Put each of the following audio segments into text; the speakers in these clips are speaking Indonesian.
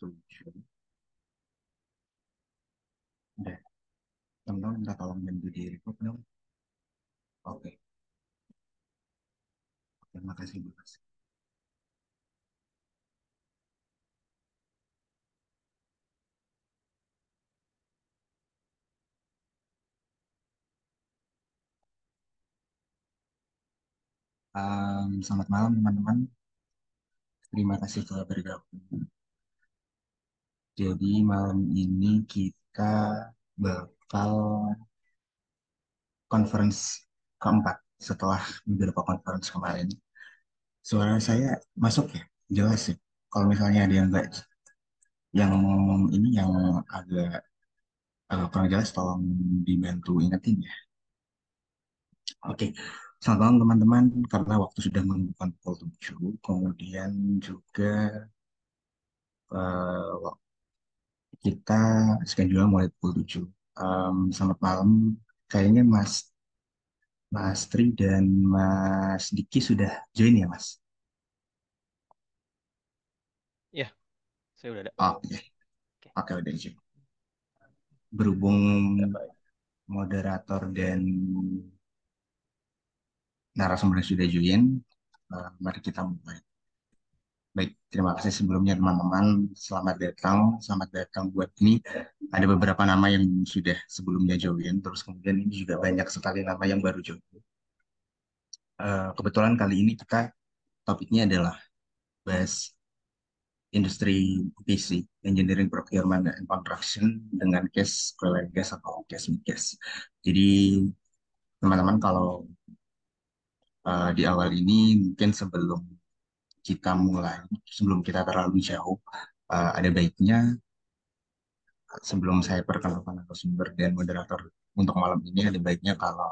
solution. Oke, teman-teman minta tolong bantu di record dong. Oke. Oke, makasih, makasih. Um, selamat malam teman-teman. Terima kasih telah bergabung. Jadi malam ini kita bakal conference keempat setelah beberapa conference kemarin. Suara saya masuk ya, jelas ya. Kalau misalnya ada yang nggak yang ini yang agak agak kurang jelas tolong dibantu ingetin ya. Oke, selamat malam teman-teman karena waktu sudah menunjukkan pukul 7, kemudian juga uh, kita schedule mulai pukul tujuh. Um, selamat malam. Kayaknya Mas Mas Tri dan Mas Diki sudah join ya, Mas? Ya, saya udah ada. Oh, iya. Oke. Okay. Oke, okay, udah join. Berhubung moderator dan narasumber sudah join, uh, mari kita mulai. Baik, terima kasih sebelumnya teman-teman. Selamat datang, selamat datang buat ini. Ada beberapa nama yang sudah sebelumnya join, terus kemudian ini juga banyak sekali nama yang baru join. Uh, kebetulan kali ini kita topiknya adalah bahas industri PC, engineering procurement and construction dengan case oil gas atau case migas. Jadi teman-teman kalau uh, di awal ini mungkin sebelum kita mulai, sebelum kita terlalu jauh, uh, ada baiknya sebelum saya perkenalkan sumber dan moderator untuk malam ini, ada baiknya kalau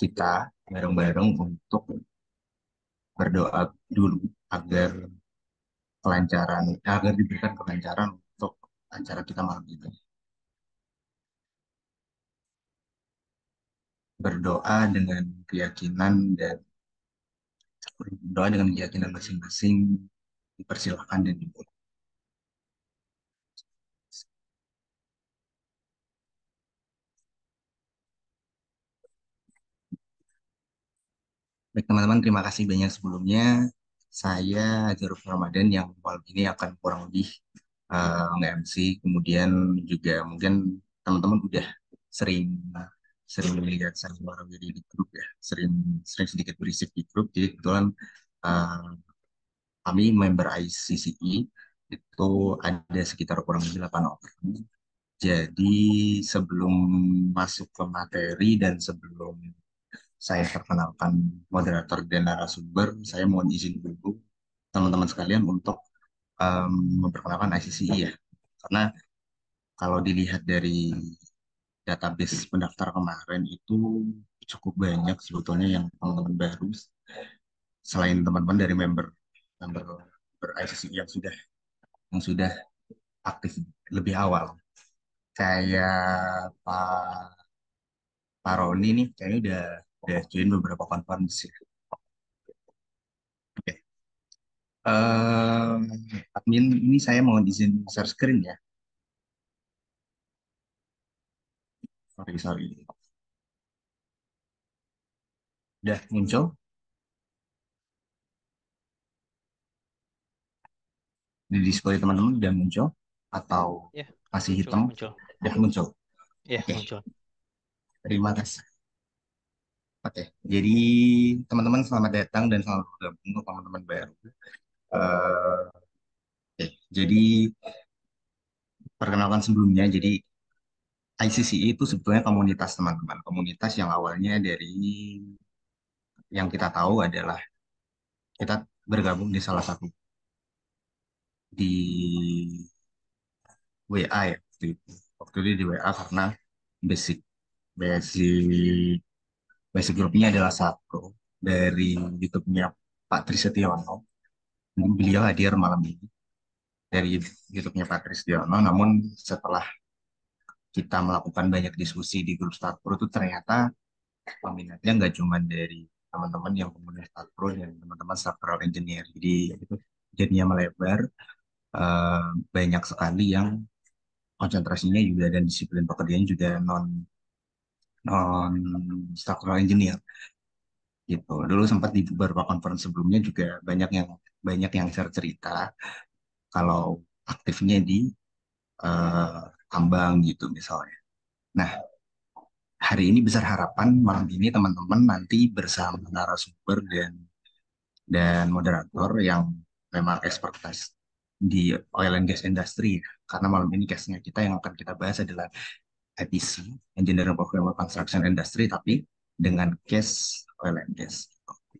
kita bareng-bareng untuk berdoa dulu agar kelancaran, agar diberikan kelancaran untuk acara kita malam ini. berdoa dengan keyakinan dan berdoa dengan keyakinan masing-masing dipersilahkan dan dibuat. Baik teman-teman, terima kasih banyak sebelumnya. Saya Jaruf Ramadan yang malam ini akan kurang lebih uh, eh, nge-MC. Kemudian juga mungkin teman-teman udah sering eh, sering melihat saya baru jadi di grup ya sering sering sedikit berisik di grup jadi kebetulan uh, kami member ICCI e itu ada sekitar kurang lebih delapan orang jadi sebelum masuk ke materi dan sebelum saya perkenalkan moderator dan narasumber saya mohon izin dulu teman-teman sekalian untuk um, memperkenalkan ICCI e ya karena kalau dilihat dari database pendaftar kemarin itu cukup banyak sebetulnya yang teman-teman baru selain teman-teman dari member member member ICC yang sudah yang sudah aktif lebih awal kayak Pak Pak Roni nih kayaknya udah udah join beberapa konferensi. Ya. Oke, okay. um, admin ini saya mau izin share screen ya. Sorry, sorry. Udah muncul? Di display teman-teman udah muncul? Atau yeah, masih hitam? Muncul. Udah muncul? yeah, okay. muncul. Terima kasih. Oke, okay. jadi teman-teman selamat datang dan selamat bergabung teman-teman baru. Uh, eh, okay. Jadi perkenalkan sebelumnya, jadi ICC e itu sebetulnya komunitas teman-teman, komunitas yang awalnya dari yang kita tahu adalah kita bergabung di salah satu di WA ya waktu itu. Waktu itu di WA karena basic basic basic grupnya adalah satu dari YouTube-nya Pak Tri Setiono. Beliau hadir malam ini dari YouTube-nya Pak Tri Setiono. Namun setelah kita melakukan banyak diskusi di grup Start Pro itu ternyata peminatnya nggak cuma dari teman-teman yang pengguna Start Pro dan teman-teman Start engineer. Jadi itu jadinya melebar uh, banyak sekali yang konsentrasinya juga dan disiplin pekerjaan juga non non structural engineer gitu dulu sempat di beberapa conference sebelumnya juga banyak yang banyak yang share cerita kalau aktifnya di uh, tambang gitu misalnya. Nah, hari ini besar harapan malam ini teman-teman nanti bersama narasumber dan dan moderator yang memang ekspertis di oil and gas industry. Karena malam ini case-nya kita yang akan kita bahas adalah EPC Engineering Program Construction Industry, tapi dengan case oil and gas.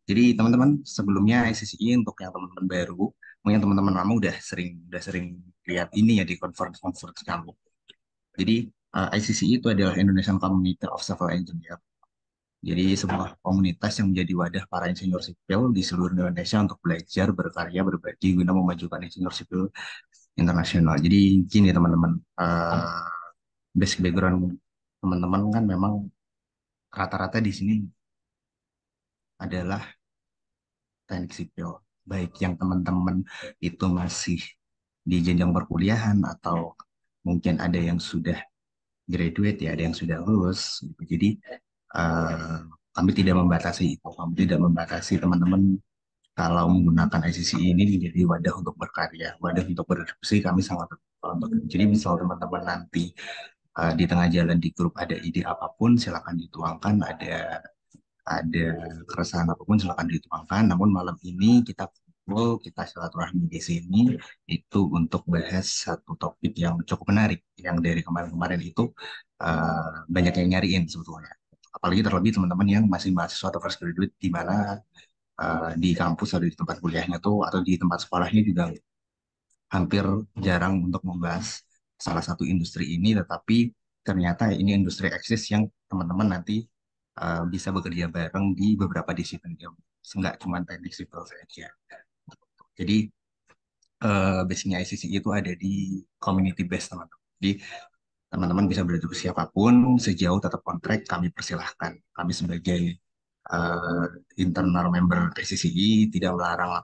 Jadi teman-teman sebelumnya ICCI untuk yang teman-teman baru, mungkin teman-teman lama udah sering udah sering lihat ini ya di conference conference kamu. Jadi uh, eh, ICC itu adalah Indonesian Community of Civil Engineers. Jadi sebuah komunitas yang menjadi wadah para insinyur sipil di seluruh Indonesia untuk belajar, berkarya, berbagi guna memajukan insinyur sipil internasional. Jadi gini teman-teman, uh, basic background teman-teman kan memang rata-rata di sini adalah teknik sipil. Baik yang teman-teman itu masih di jenjang perkuliahan atau mungkin ada yang sudah graduate ya, ada yang sudah lulus. Gitu. Jadi uh, kami tidak membatasi itu, kami tidak membatasi teman-teman kalau menggunakan ICC ini menjadi wadah untuk berkarya, wadah untuk berdiskusi kami sangat terbuka. Jadi misal teman-teman nanti uh, di tengah jalan di grup ada ide apapun silakan dituangkan, ada ada keresahan apapun silakan dituangkan. Namun malam ini kita ngumpul kita silaturahmi di sini itu untuk bahas satu topik yang cukup menarik yang dari kemarin-kemarin itu uh, banyak yang nyariin sebetulnya apalagi terlebih teman-teman yang masih mahasiswa atau fresh graduate di mana uh, di kampus atau di tempat kuliahnya tuh atau di tempat sekolahnya juga hampir jarang untuk membahas salah satu industri ini tetapi ternyata ini industri eksis yang teman-teman nanti uh, bisa bekerja bareng di beberapa disiplin yang nggak cuma teknik sipil saja. Jadi uh, basicnya ICC itu ada di community base teman-teman. Jadi teman-teman bisa belajar siapapun sejauh tetap kontrak kami persilahkan. Kami sebagai uh, internal member ICCI tidak melarang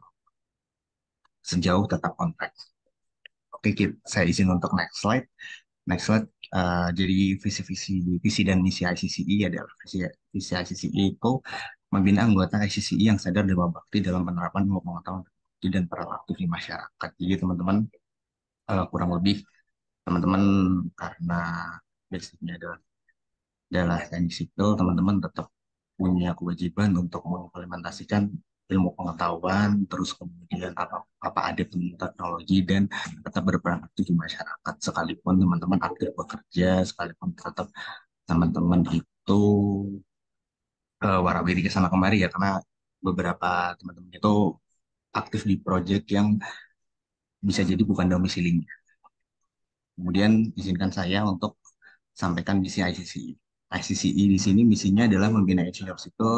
sejauh tetap kontrak. Oke, okay, saya izin untuk next slide. Next slide. Uh, jadi visi-visi visi dan misi ICCI adalah visi, visi ICCI itu membina anggota ICCI yang sadar dan bakti dalam penerapan pengetahuan di dan peran aktif di masyarakat. Jadi teman-teman uh, kurang lebih teman-teman karena basicnya adalah adalah teknik sipil, teman-teman tetap punya kewajiban untuk mengimplementasikan ilmu pengetahuan, terus kemudian apa apa ada teknologi dan tetap berperan aktif di masyarakat sekalipun teman-teman aktif bekerja, sekalipun tetap teman-teman itu uh, warawiri ke sana kemari ya karena beberapa teman-teman itu aktif di project yang bisa jadi bukan domisilinya. Kemudian izinkan saya untuk sampaikan misi ICCI. ICCI e di sini misinya adalah membina insinyur itu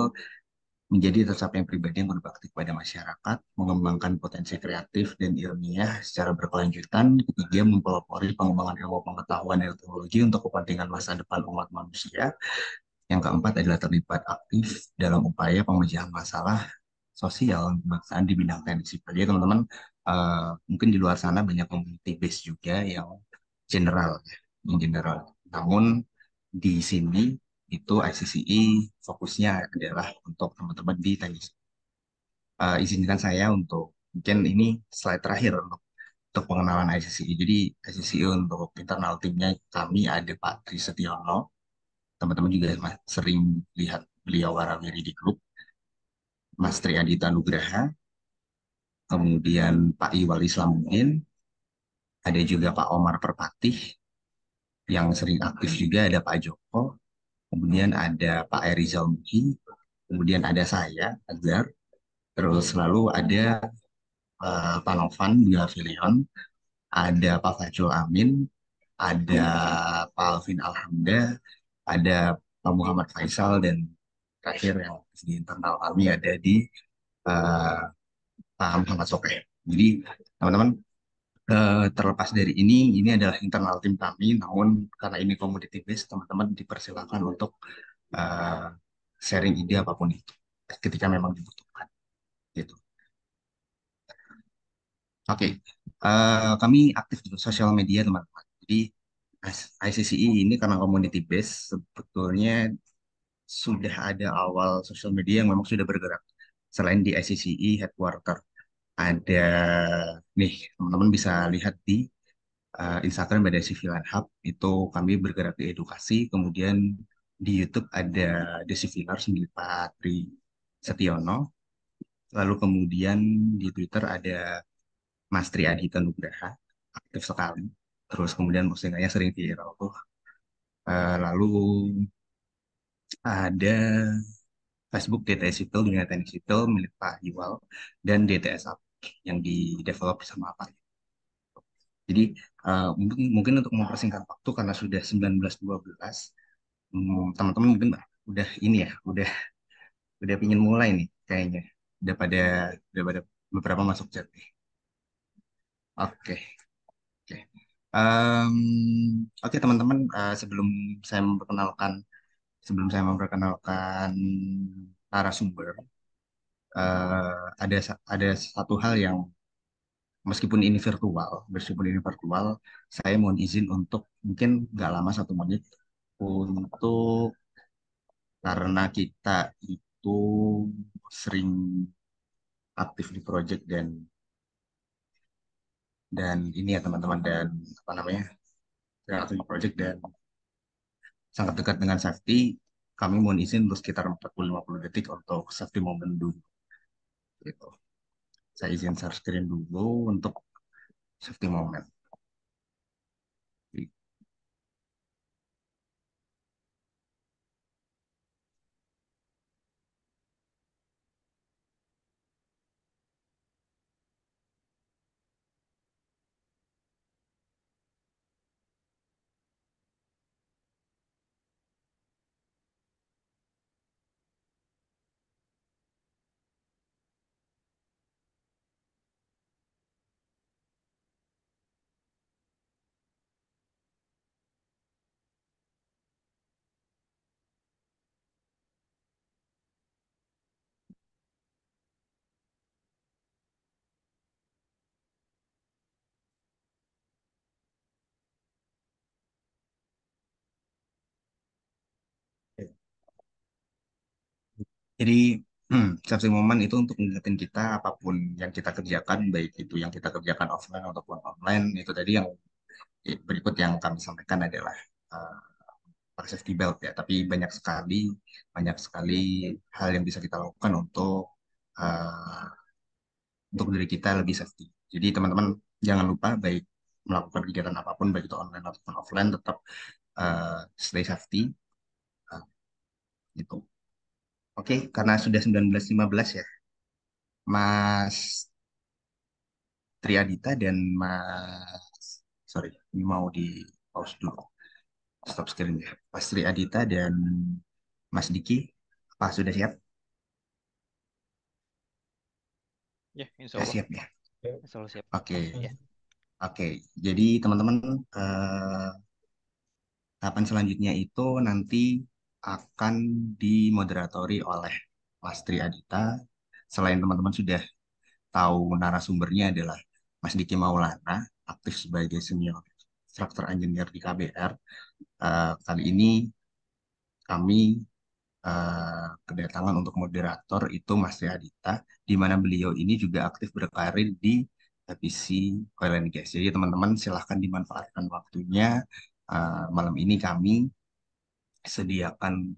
menjadi tercapai pribadi yang berbakti kepada masyarakat, mengembangkan potensi kreatif dan ilmiah secara berkelanjutan, ketiga mempelopori pengembangan ilmu pengetahuan dan teknologi untuk kepentingan masa depan umat manusia, yang keempat adalah terlibat aktif dalam upaya pemecahan masalah sosial bahkan di bidang teknis itu. ya teman-teman uh, mungkin di luar sana banyak community base juga yang general, yang general. Namun di sini itu ICCI e fokusnya adalah untuk teman-teman di teknis. Uh, eh, izinkan saya untuk mungkin ini slide terakhir untuk untuk pengenalan ICCI. E. Jadi ICCI e untuk internal timnya kami ada Pak Tri Setiono. Teman-teman juga sering lihat beliau warawiri di grup. Mas Tri Adita Nugraha, kemudian Pak Iwal Islamuddin, ada juga Pak Omar Perpatih, yang sering aktif hmm. juga ada Pak Joko, kemudian ada Pak Erizal Muki, kemudian ada saya, agar terus selalu ada uh, Pak Novan Bila Filion, ada Pak Fajul Amin, ada hmm. Pak Alvin Alhamda, ada Pak Muhammad Faisal, dan terakhir yang di internal kami ada di uh, eh, Paham Hangat Soke. Jadi teman-teman uh, terlepas dari ini, ini adalah internal tim kami. Namun karena ini komoditi base teman-teman dipersilakan untuk uh, sharing ide apapun itu ketika memang dibutuhkan. Gitu. Oke, okay. uh, kami aktif di sosial media teman-teman. Jadi ICCI ini karena community base sebetulnya sudah ada awal social media yang memang sudah bergerak. Selain di ICCE headquarter, ada nih teman-teman bisa lihat di uh, Instagram ada Civilan Hub itu kami bergerak di edukasi, kemudian di YouTube ada Desivilar sendiri Patri Setiono, lalu kemudian di Twitter ada Mas Tri Adhita Nugraha aktif sekali terus kemudian postingannya sering viral tuh eh, lalu ada Facebook DTS itu dunia teknik itu milik Pak Iwal dan DTS Up yang di develop sama apa jadi uh, mungkin, untuk mempersingkat waktu karena sudah 19.12 belas, hmm, teman-teman mungkin udah ini ya udah udah pingin mulai nih kayaknya udah pada udah pada beberapa masuk chat nih oke oke oke teman-teman eh, sebelum saya memperkenalkan sebelum saya memperkenalkan sumber, uh, eh, ada ada satu hal yang meskipun ini virtual, meskipun ini virtual, saya mohon izin untuk mungkin nggak lama satu menit untuk karena kita itu sering aktif di project dan dan ini ya teman-teman dan apa namanya aktif di project dan sangat dekat dengan safety kami mohon izin untuk sekitar 40-50 detik untuk safety moment dulu gitu saya izin share screen dulu untuk safety moment Jadi hmm, Saving moment itu untuk mengingatkan kita apapun yang kita kerjakan, baik itu yang kita kerjakan offline ataupun online, itu tadi yang berikut yang kami sampaikan adalah uh, safety belt ya. Tapi banyak sekali, banyak sekali hal yang bisa kita lakukan untuk uh, untuk diri kita lebih safety. Jadi teman-teman jangan lupa baik melakukan kegiatan apapun, baik itu online ataupun offline, tetap uh, stay safety. Uh, nah, itu. Oke, okay, karena sudah 19.15 ya. Mas Triadita dan Mas sorry, ini mau di pause dulu. Stop screen ya. Mas Triadita dan Mas Diki, apa sudah siap? Ya, insya Allah. Siap ya. Insya Allah siap. Oke. Okay. Ya. Oke, okay. jadi teman-teman eh, tahapan selanjutnya itu nanti akan dimoderatori oleh Lastri Adita. Selain teman-teman sudah tahu narasumbernya adalah Mas Diki Maulana, aktif sebagai senior instructor engineer di KBR. Uh, eh, kali ini kami uh, kedatangan untuk moderator itu Mas Tri Adita, di mana beliau ini juga aktif berkarir di PC Oil and Gas. Jadi teman-teman silahkan dimanfaatkan waktunya. Uh, malam ini kami sediakan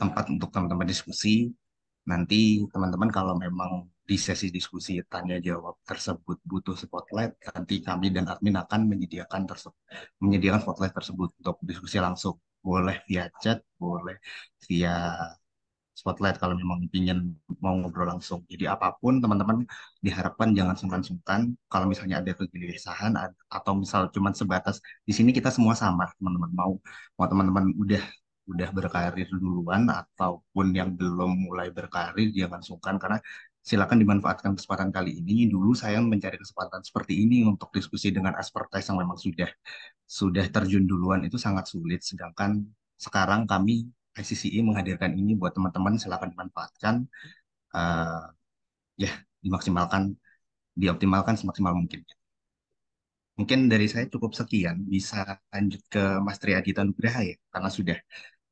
tempat untuk teman-teman diskusi. Nanti teman-teman kalau memang di sesi diskusi tanya jawab tersebut butuh spotlight, nanti kami dan admin akan menyediakan tersebut, menyediakan spotlight tersebut untuk diskusi langsung. Boleh via chat, boleh via spotlight kalau memang ingin mau ngobrol langsung. Jadi apapun teman-teman diharapkan jangan sungkan-sungkan kalau misalnya ada kegelisahan atau misal cuma sebatas di sini kita semua sama teman-teman mau mau teman-teman udah udah berkarir duluan ataupun yang belum mulai berkarir jangan sungkan karena silakan dimanfaatkan kesempatan kali ini. Dulu saya mencari kesempatan seperti ini untuk diskusi dengan expertise yang memang sudah sudah terjun duluan itu sangat sulit. Sedangkan sekarang kami ICCI menghadirkan ini buat teman-teman silakan dimanfaatkan uh, ya dimaksimalkan dioptimalkan semaksimal mungkin mungkin dari saya cukup sekian bisa lanjut ke Mas Triadi Tanugraha ya karena sudah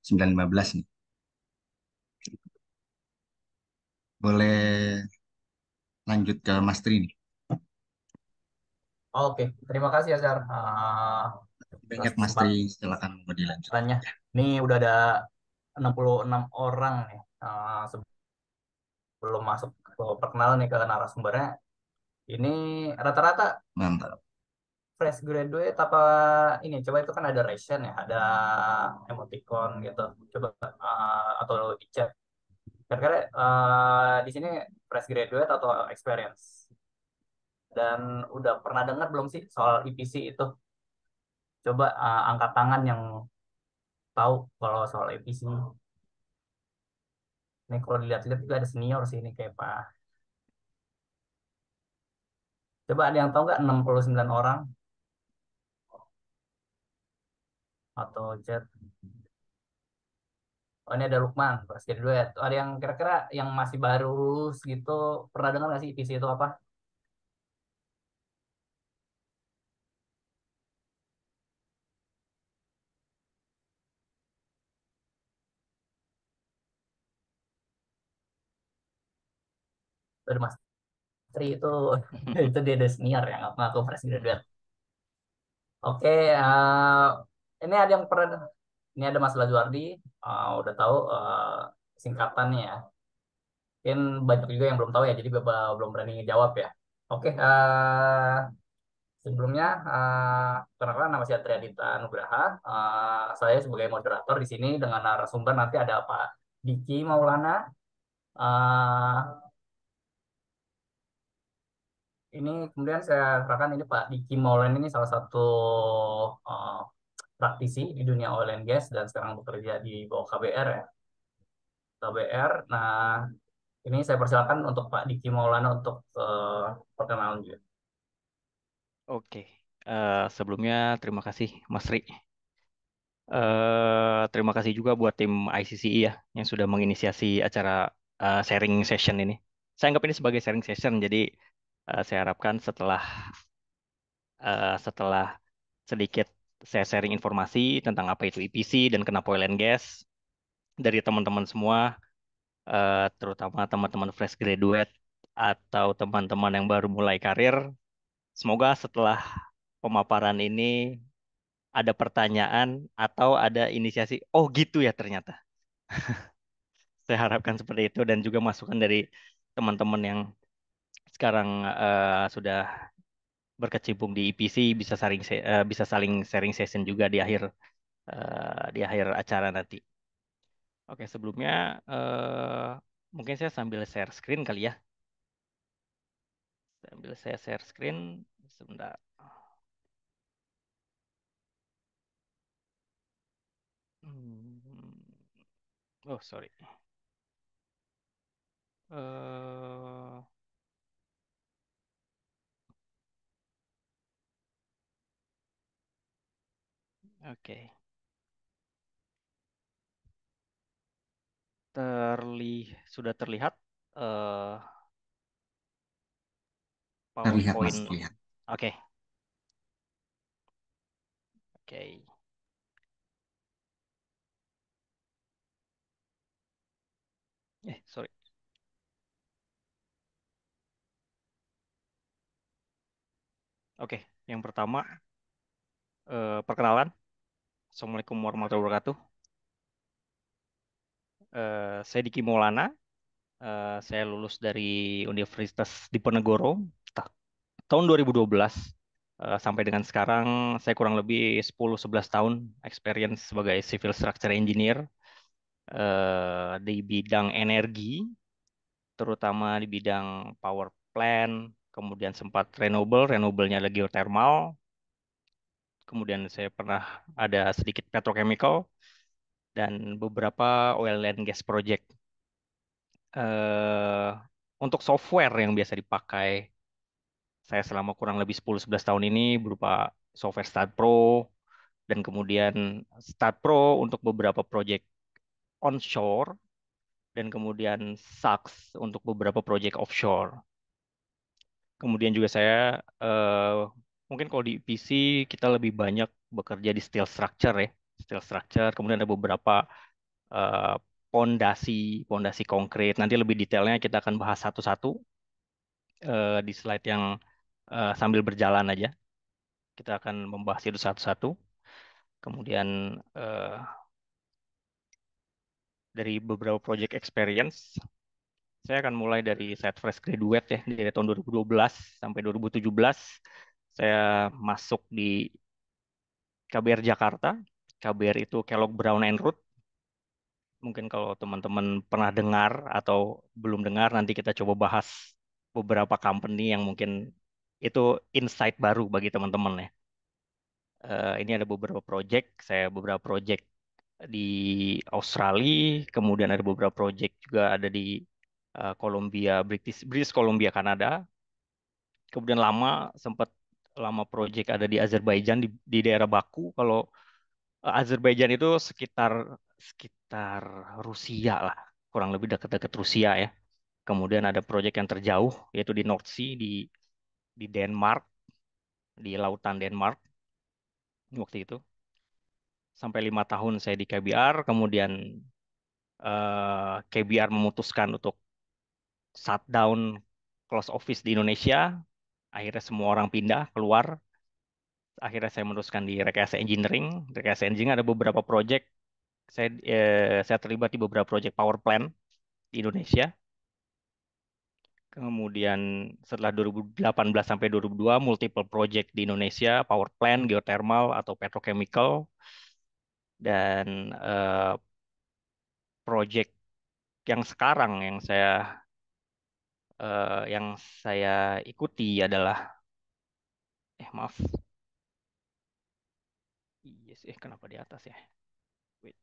9.15 nih boleh lanjut ke Mas Tri nih Oke, terima kasih Azhar. Uh, banyak Mas Tri, silakan dilanjut. Tanya. ini udah ada 66 orang nih uh, sebelum masuk ke perkenalan nih ke narasumbernya. Ini rata-rata mantap. Fresh graduate apa ini coba itu kan ada reaction ya, ada emoticon gitu. Coba uh, atau chat. Kira-kira uh, di sini fresh graduate atau experience? Dan udah pernah dengar belum sih soal IPC e itu? Coba uh, angkat tangan yang tahu kalau soal EPC. Ini kalau dilihat-lihat juga ada senior sih ini kayak Pak. Coba ada yang tahu nggak 69 orang? Atau chat? Oh, ini ada Lukman, pas jadi duet. Oh, ada yang kira-kira yang masih baru gitu, pernah dengar nggak sih IPC itu apa? Dari mas Tri itu itu dia ada senior yang apa aku fresh graduate oke uh, ini ada yang pernah ini ada Mas Lajuardi uh, eh, udah tahu uh, singkatannya ya mungkin banyak juga yang belum tahu ya jadi belum berani jawab ya oke uh, sebelumnya uh, kenalkan nama saya Triadita Nugraha uh, saya sebagai moderator di sini dengan narasumber nanti ada Pak Diki Maulana uh, ini kemudian saya serahkan ini Pak Diki Maulen ini salah satu uh, praktisi di dunia oil and gas dan sekarang bekerja di bawah KBR ya. KBR. Nah, ini saya persilakan untuk Pak Diki Maulana untuk uh, perkenalan juga. Oke, uh, sebelumnya terima kasih Mas Ri. Uh, terima kasih juga buat tim ICCI e ya yang sudah menginisiasi acara uh, sharing session ini. Saya anggap ini sebagai sharing session, jadi uh, saya harapkan setelah uh, setelah sedikit saya sharing informasi tentang apa itu EPC dan kenapa oil and gas dari teman-teman semua, uh, terutama teman-teman fresh graduate atau teman-teman yang baru mulai karir. Semoga setelah pemaparan ini ada pertanyaan atau ada inisiasi, oh gitu ya ternyata. saya harapkan seperti itu dan juga masukan dari teman-teman yang sekarang uh, sudah berkecimpung di IPC e bisa saling uh, eh, bisa saling sharing session juga di akhir uh, di akhir acara nanti. Oke, sebelumnya uh, mungkin saya sambil share screen kali ya. Sambil saya share screen sebentar. Hmm. Oh, sorry. Uh, Oke. Terli sudah terlihat eh Terlihat Mas, PowerPoint. terlihat. Oke, oke. Eh, sorry. Oke, yang pertama eh perkenalan. Assalamualaikum warahmatullahi wabarakatuh. Uh, saya Diki Maulana. Uh, saya lulus dari Universitas Diponegoro ta tahun 2012 uh, eh, sampai dengan sekarang saya kurang lebih 10-11 tahun experience sebagai civil structure engineer uh, di bidang energi, terutama di bidang power plant, kemudian sempat renewable, renewable-nya geothermal, kemudian saya pernah ada sedikit petrochemical dan beberapa oil and gas project. Uh, untuk software yang biasa dipakai saya selama kurang lebih 10-11 tahun ini berupa software Start Pro dan kemudian Start Pro untuk beberapa project onshore dan kemudian SAX untuk beberapa project offshore. Kemudian juga saya uh, mungkin kalau di PC kita lebih banyak bekerja di steel structure ya, steel structure. Kemudian ada beberapa eh, pondasi, uh, pondasi konkret. Nanti lebih detailnya kita akan bahas satu-satu uh, di slide yang uh, sambil berjalan aja. Kita akan membahas itu satu-satu. Kemudian uh, dari beberapa project experience, saya akan mulai dari set fresh graduate ya dari tahun 2012 sampai 2017 saya masuk di KBR Jakarta. KBR itu Kellogg Brown and Root. Mungkin kalau teman-teman pernah dengar atau belum dengar, nanti kita coba bahas beberapa company yang mungkin itu insight baru bagi teman-teman ya. Uh, ini ada beberapa project, saya beberapa project di Australia, kemudian ada beberapa project juga ada di uh, Columbia, British, British Columbia, Kanada. Kemudian lama sempat lama proyek ada di Azerbaijan di, di daerah Baku kalau eh, Azerbaijan itu sekitar sekitar Rusia lah kurang lebih dekat-dekat Rusia ya kemudian ada proyek yang terjauh yaitu di North Sea di di Denmark di lautan Denmark waktu itu sampai lima tahun saya di KBR kemudian eh, KBR memutuskan untuk shutdown close office di Indonesia akhirnya semua orang pindah keluar akhirnya saya meneruskan di rekayasa engineering rekayasa engineering ada beberapa project saya eh, saya terlibat di beberapa project power plant di Indonesia kemudian setelah 2018 sampai 2002 multiple project di Indonesia power plant geothermal atau petrochemical dan eh, project yang sekarang yang saya uh, yang saya ikuti adalah eh maaf yes iya eh kenapa di atas ya wait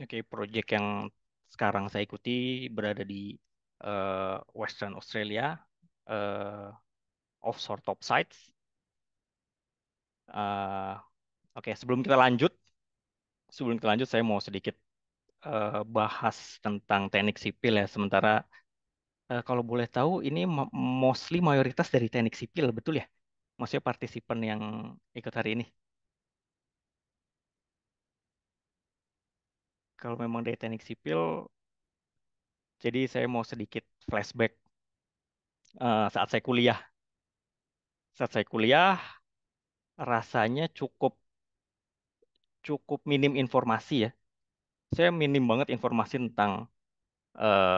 oke okay, project yang sekarang saya ikuti berada di uh, Western Australia uh, offshore top sites uh, oke okay, sebelum kita lanjut sebelum kita lanjut saya mau sedikit uh, bahas tentang teknik sipil ya. Sementara uh, kalau boleh tahu ini mostly mayoritas dari teknik sipil betul ya? Maksudnya partisipan yang ikut hari ini. Kalau memang dari teknik sipil, jadi saya mau sedikit flashback uh, saat saya kuliah. Saat saya kuliah, rasanya cukup cukup minim informasi ya saya minim banget informasi tentang eh,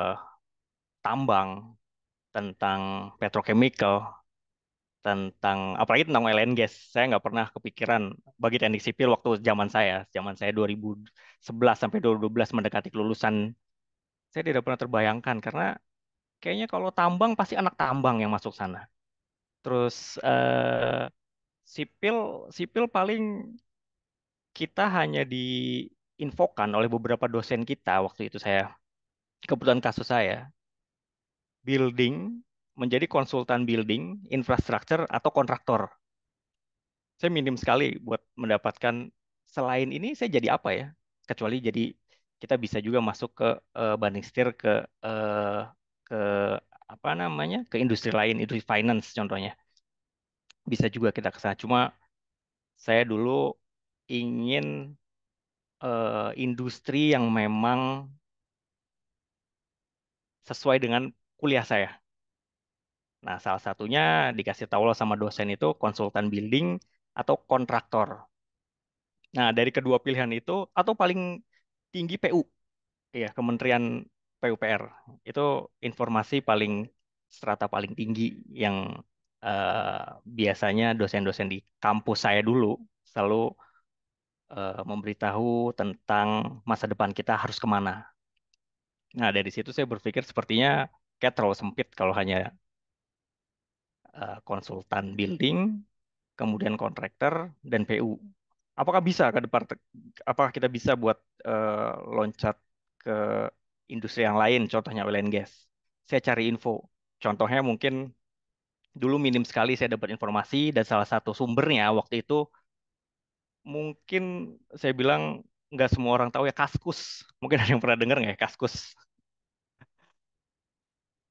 tambang, tentang petrochemical, tentang apalagi tentang oil and gas. Saya nggak pernah kepikiran bagi teknik sipil waktu zaman saya, zaman saya 2011 sampai 2012 mendekati kelulusan. Saya tidak pernah terbayangkan karena kayaknya kalau tambang pasti anak tambang yang masuk sana. Terus eh, sipil sipil paling kita hanya di diinfokan oleh beberapa dosen kita waktu itu saya kebetulan kasus saya building menjadi konsultan building, infrastruktur atau kontraktor. Saya minim sekali buat mendapatkan selain ini saya jadi apa ya? Kecuali jadi kita bisa juga masuk ke uh, banding setir ke uh, ke apa namanya? ke industri lain, industri finance contohnya. Bisa juga kita kesana Cuma saya dulu ingin uh, industri yang memang sesuai dengan kuliah saya. Nah, salah satunya dikasih tahu sama dosen itu konsultan building atau kontraktor. Nah, dari kedua pilihan itu atau paling tinggi PU. Ya, Kementerian PUPR. Itu informasi paling strata paling tinggi yang uh, biasanya dosen-dosen di kampus saya dulu selalu Eh, memberitahu tentang masa depan kita harus kemana. Nah dari situ saya berpikir sepertinya kayak terlalu sempit kalau hanya eh, konsultan building, kemudian kontraktor dan PU. Apakah bisa ke depan? Apakah kita bisa buat uh, loncat ke industri yang lain, contohnya oil and gas? Saya cari info. Contohnya mungkin dulu minim sekali saya dapat informasi dan salah satu sumbernya waktu itu mungkin saya bilang nggak semua orang tahu ya kaskus. Mungkin ada yang pernah dengar nggak ya kaskus?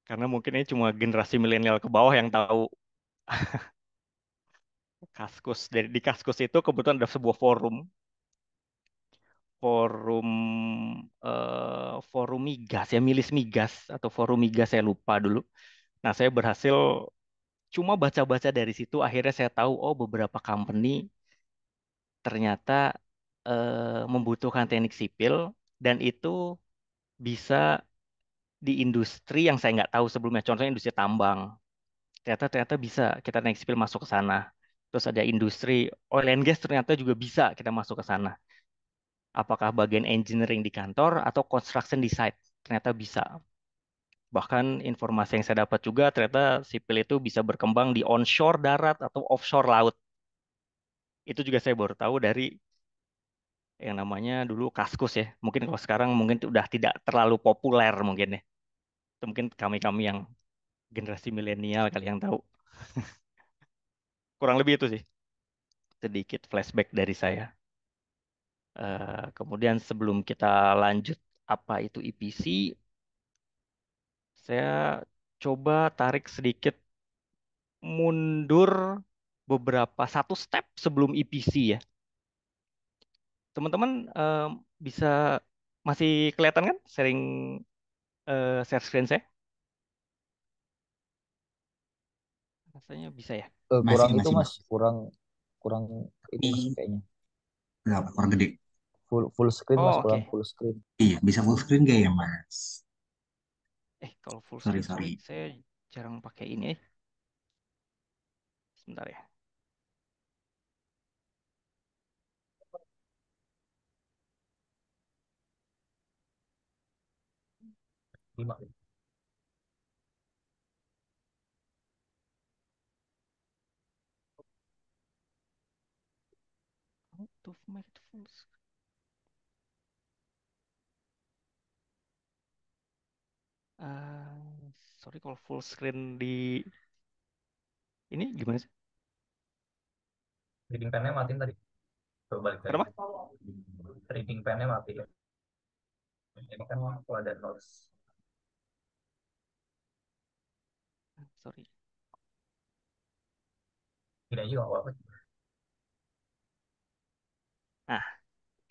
Karena mungkin ini cuma generasi milenial ke bawah yang tahu. kaskus. Dari di kaskus itu kebetulan ada sebuah forum forum uh, forum migas ya milis migas atau forum migas saya lupa dulu. Nah saya berhasil cuma baca-baca dari situ akhirnya saya tahu oh beberapa company ternyata eh, membutuhkan teknik sipil dan itu bisa di industri yang saya nggak tahu sebelumnya. Contohnya industri tambang. Ternyata ternyata bisa kita teknik sipil masuk ke sana. Terus ada industri oil and gas ternyata juga bisa kita masuk ke sana. Apakah bagian engineering di kantor atau construction di site ternyata bisa. Bahkan informasi yang saya dapat juga ternyata sipil itu bisa berkembang di onshore darat atau offshore laut itu juga saya baru tahu dari yang namanya dulu Kaskus ya. Mungkin kalau sekarang mungkin sudah tidak terlalu populer mungkin ya. Itu mungkin kami-kami yang generasi milenial kali yang tahu. Kurang lebih itu sih. Sedikit flashback dari saya. Eh, kemudian sebelum kita lanjut apa itu EPC, saya coba tarik sedikit mundur beberapa satu step sebelum EPC ya. Teman-teman uh, bisa masih kelihatan kan sharing uh, share screen saya? Rasanya bisa ya? Uh, kurang masih, itu masih. mas, kurang kurang itu mas, kayaknya. Enggak, kurang gede. Full full screen oh, mas, kurang okay. full screen. Iya, bisa full screen gak ya mas? Eh, kalau full sorry, screen sorry. saya jarang pakai ini. Sebentar ya. Lima. Out of my fools. Uh, eh, sorry kalau full screen di ini gimana sih? Reading pennya matiin tadi. Coba balik lagi. Kenapa? Reading pennya matiin. Ini kan kalau ada noise. sorry Tidak juga apa-apa. Nah,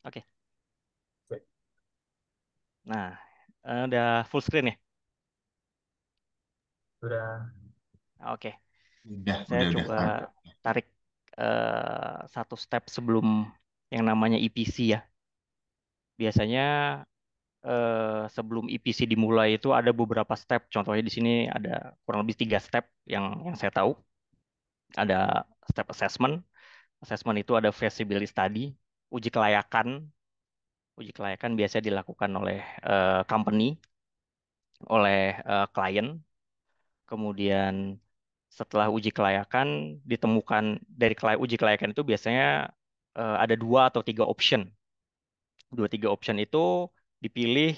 oke. Okay. Nah, eh, udah full screen ya? Sudah. Nah, oke. Okay. Saya udah, coba udah. tarik uh, satu step sebelum yang namanya EPC ya. Biasanya Eh, sebelum EPC dimulai itu ada beberapa step. Contohnya di sini ada kurang lebih tiga step yang yang saya tahu. Ada step assessment. Assessment itu ada feasibility study, uji kelayakan. Uji kelayakan biasanya dilakukan oleh eh, company, oleh eh, klien. Kemudian setelah uji kelayakan ditemukan dari kelay uji kelayakan itu biasanya uh, ada dua atau tiga option. Dua tiga option itu dipilih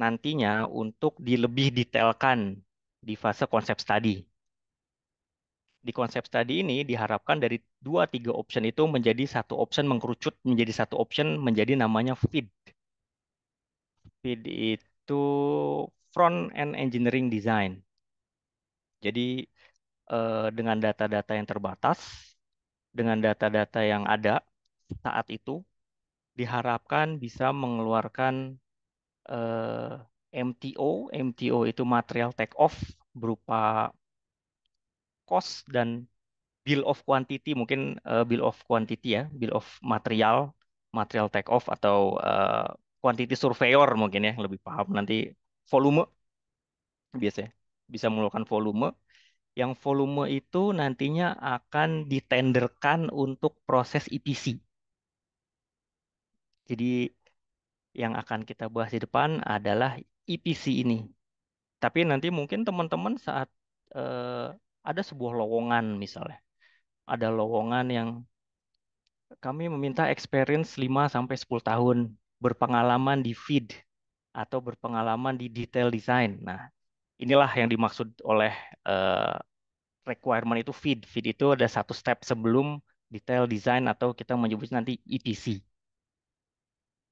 nantinya untuk dilebih detailkan di fase konsep study. Di konsep study ini diharapkan dari dua tiga option itu menjadi satu option mengkerucut menjadi satu option menjadi namanya feed. Feed itu front end engineering design. Jadi eh, dengan data-data yang terbatas, dengan data-data yang ada saat itu diharapkan bisa mengeluarkan eh, MTO. MTO itu material take off berupa cost dan bill of quantity mungkin eh, bill of quantity ya, bill of material, material take off atau eh, quantity surveyor mungkin ya lebih paham nanti volume biasanya bisa mengeluarkan volume yang volume itu nantinya akan ditenderkan untuk proses EPC. Jadi yang akan kita bahas di depan adalah EPC ini. Tapi nanti mungkin teman-teman saat eh, ada sebuah lowongan misalnya. Ada lowongan yang kami meminta experience 5 sampai 10 tahun berpengalaman di feed atau berpengalaman di detail design. Nah, inilah yang dimaksud oleh eh, requirement itu feed. Feed itu ada satu step sebelum detail design atau kita menyebut nanti EPC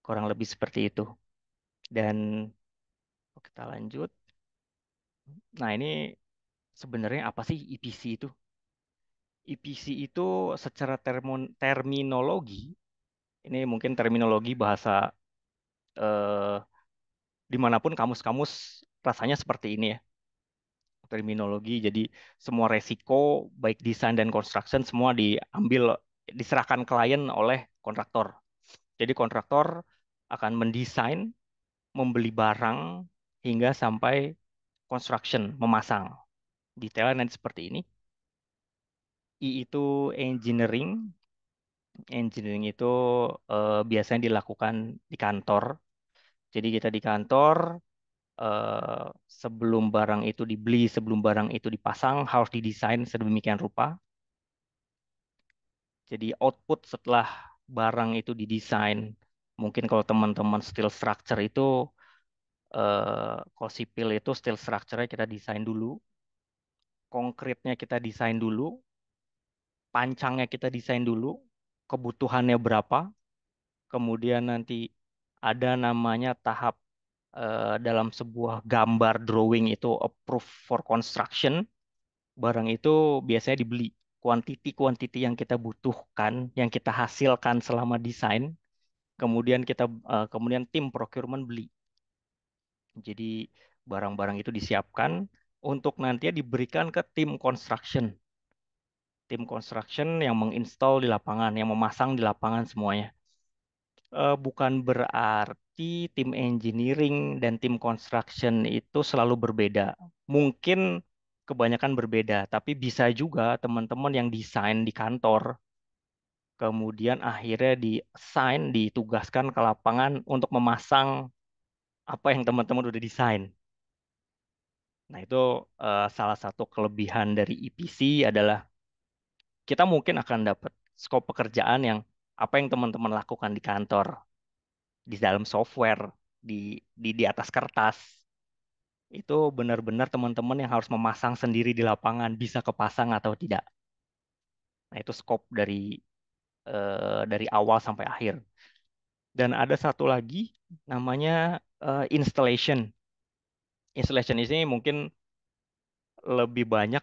kurang lebih seperti itu dan kita lanjut nah ini sebenarnya apa sih EPC itu EPC itu secara termo, terminologi ini mungkin terminologi bahasa eh, dimanapun kamus-kamus rasanya seperti ini ya terminologi jadi semua resiko baik desain dan construction semua diambil diserahkan klien oleh kontraktor jadi kontraktor akan mendesain, membeli barang hingga sampai construction, memasang. Detailnya nanti seperti ini. I itu engineering. Engineering itu eh, biasanya dilakukan di kantor. Jadi kita di kantor eh, sebelum barang itu dibeli, sebelum barang itu dipasang harus didesain sedemikian rupa. Jadi output setelah barang itu didesain, mungkin kalau teman-teman steel structure itu eh, kalau sipil itu steel structure-nya kita desain dulu, konkretnya kita desain dulu, pancangnya kita desain dulu, kebutuhannya berapa, kemudian nanti ada namanya tahap eh, dalam sebuah gambar drawing itu approve for construction, barang itu biasanya dibeli. Kuantiti-kuantiti yang kita butuhkan, yang kita hasilkan selama desain, kemudian kita uh, kemudian tim procurement beli. Jadi barang-barang itu disiapkan untuk nantinya diberikan ke tim construction. Tim construction yang menginstal di lapangan, yang memasang di lapangan semuanya. Uh, bukan berarti tim engineering dan tim construction itu selalu berbeda. Mungkin kebanyakan berbeda, tapi bisa juga teman-teman yang desain di kantor kemudian akhirnya desain ditugaskan ke lapangan untuk memasang apa yang teman-teman udah desain. Nah, itu uh, salah satu kelebihan dari EPC adalah kita mungkin akan dapat skop pekerjaan yang apa yang teman-teman lakukan di kantor, di dalam software, di di, di atas kertas. Itu benar-benar teman-teman yang harus memasang sendiri di lapangan bisa kepasang atau tidak. Nah, itu scope dari uh, dari awal sampai akhir. Dan ada satu lagi namanya uh, installation. Installation ini mungkin lebih banyak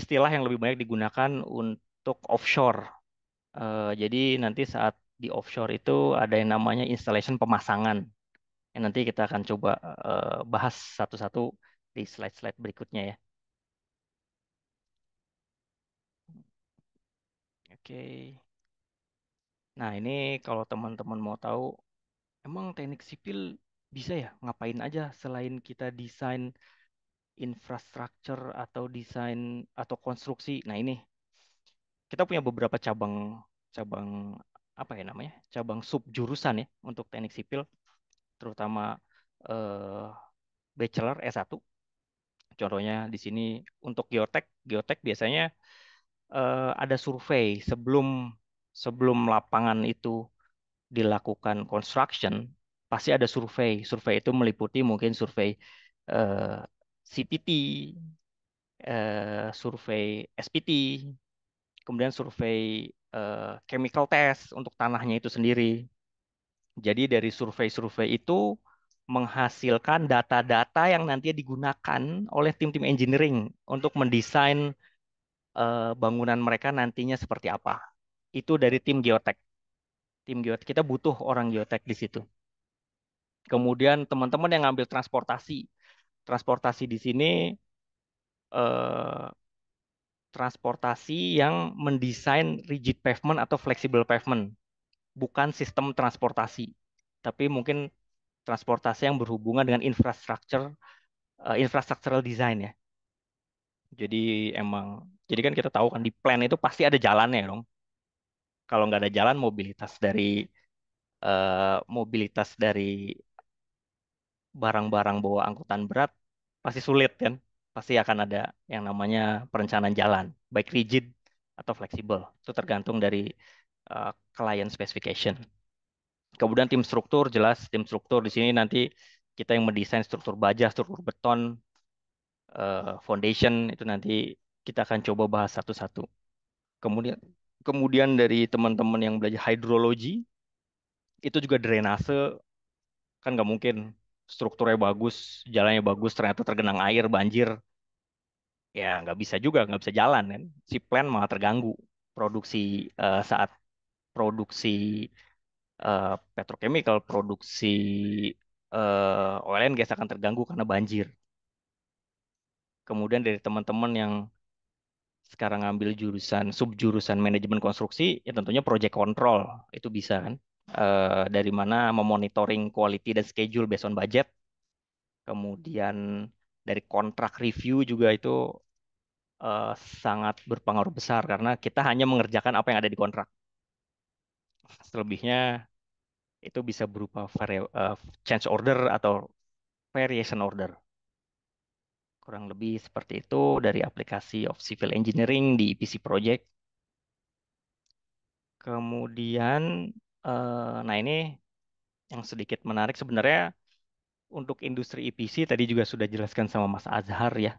istilah yang lebih banyak digunakan untuk offshore. Uh, jadi nanti saat di offshore itu ada yang namanya installation pemasangan. Yang nanti kita akan coba uh, bahas satu-satu di slide-slide berikutnya ya. Oke. Okay. Nah, ini kalau teman-teman mau tahu, emang teknik sipil bisa ya ngapain aja selain kita desain infrastruktur atau desain atau konstruksi. Nah, ini kita punya beberapa cabang cabang apa ya namanya? cabang sub jurusan ya untuk teknik sipil, terutama eh, bachelor S1. Contohnya di sini untuk geotek, geotek biasanya eh, ada survei sebelum sebelum lapangan itu dilakukan construction, pasti ada survei. Survei itu meliputi mungkin survei eh, CPT, eh, survei SPT, kemudian survei eh, chemical test untuk tanahnya itu sendiri. Jadi dari survei-survei itu menghasilkan data-data yang nanti digunakan oleh tim-tim engineering untuk mendesain eh, bangunan mereka nantinya seperti apa itu dari tim geotek. Tim geotek kita butuh orang geotek di situ. Kemudian teman-teman yang ngambil transportasi, transportasi di sini eh, transportasi yang mendesain rigid pavement atau flexible pavement, bukan sistem transportasi, tapi mungkin transportasi yang berhubungan dengan infrastruktur, eh, infrastructural design ya. Jadi emang, jadi kan kita tahu kan di plan itu pasti ada jalannya dong kalau nggak ada jalan mobilitas dari uh, mobilitas dari barang-barang bawa angkutan berat pasti sulit kan pasti akan ada yang namanya perencanaan jalan baik rigid atau fleksibel itu tergantung dari uh, client specification kemudian tim struktur jelas tim struktur di sini nanti kita yang mendesain struktur baja struktur beton uh, foundation itu nanti kita akan coba bahas satu-satu kemudian kemudian dari teman-teman yang belajar hidrologi itu juga drainase kan nggak mungkin strukturnya bagus jalannya bagus ternyata tergenang air banjir ya nggak bisa juga nggak bisa jalan kan si plan malah terganggu produksi uh, saat produksi uh, petrochemical produksi uh, oil and gas akan terganggu karena banjir kemudian dari teman-teman yang sekarang ngambil jurusan subjurusan manajemen konstruksi ya tentunya project control itu bisa kan e, dari mana memonitoring quality dan schedule based on budget kemudian dari kontrak review juga itu e, sangat berpengaruh besar karena kita hanya mengerjakan apa yang ada di kontrak selebihnya itu bisa berupa vari uh, eh, change order atau variation order Kurang lebih seperti itu dari aplikasi of civil engineering di EPC project. Kemudian, eh, nah ini yang sedikit menarik sebenarnya untuk industri EPC tadi juga sudah jelaskan sama Mas Azhar ya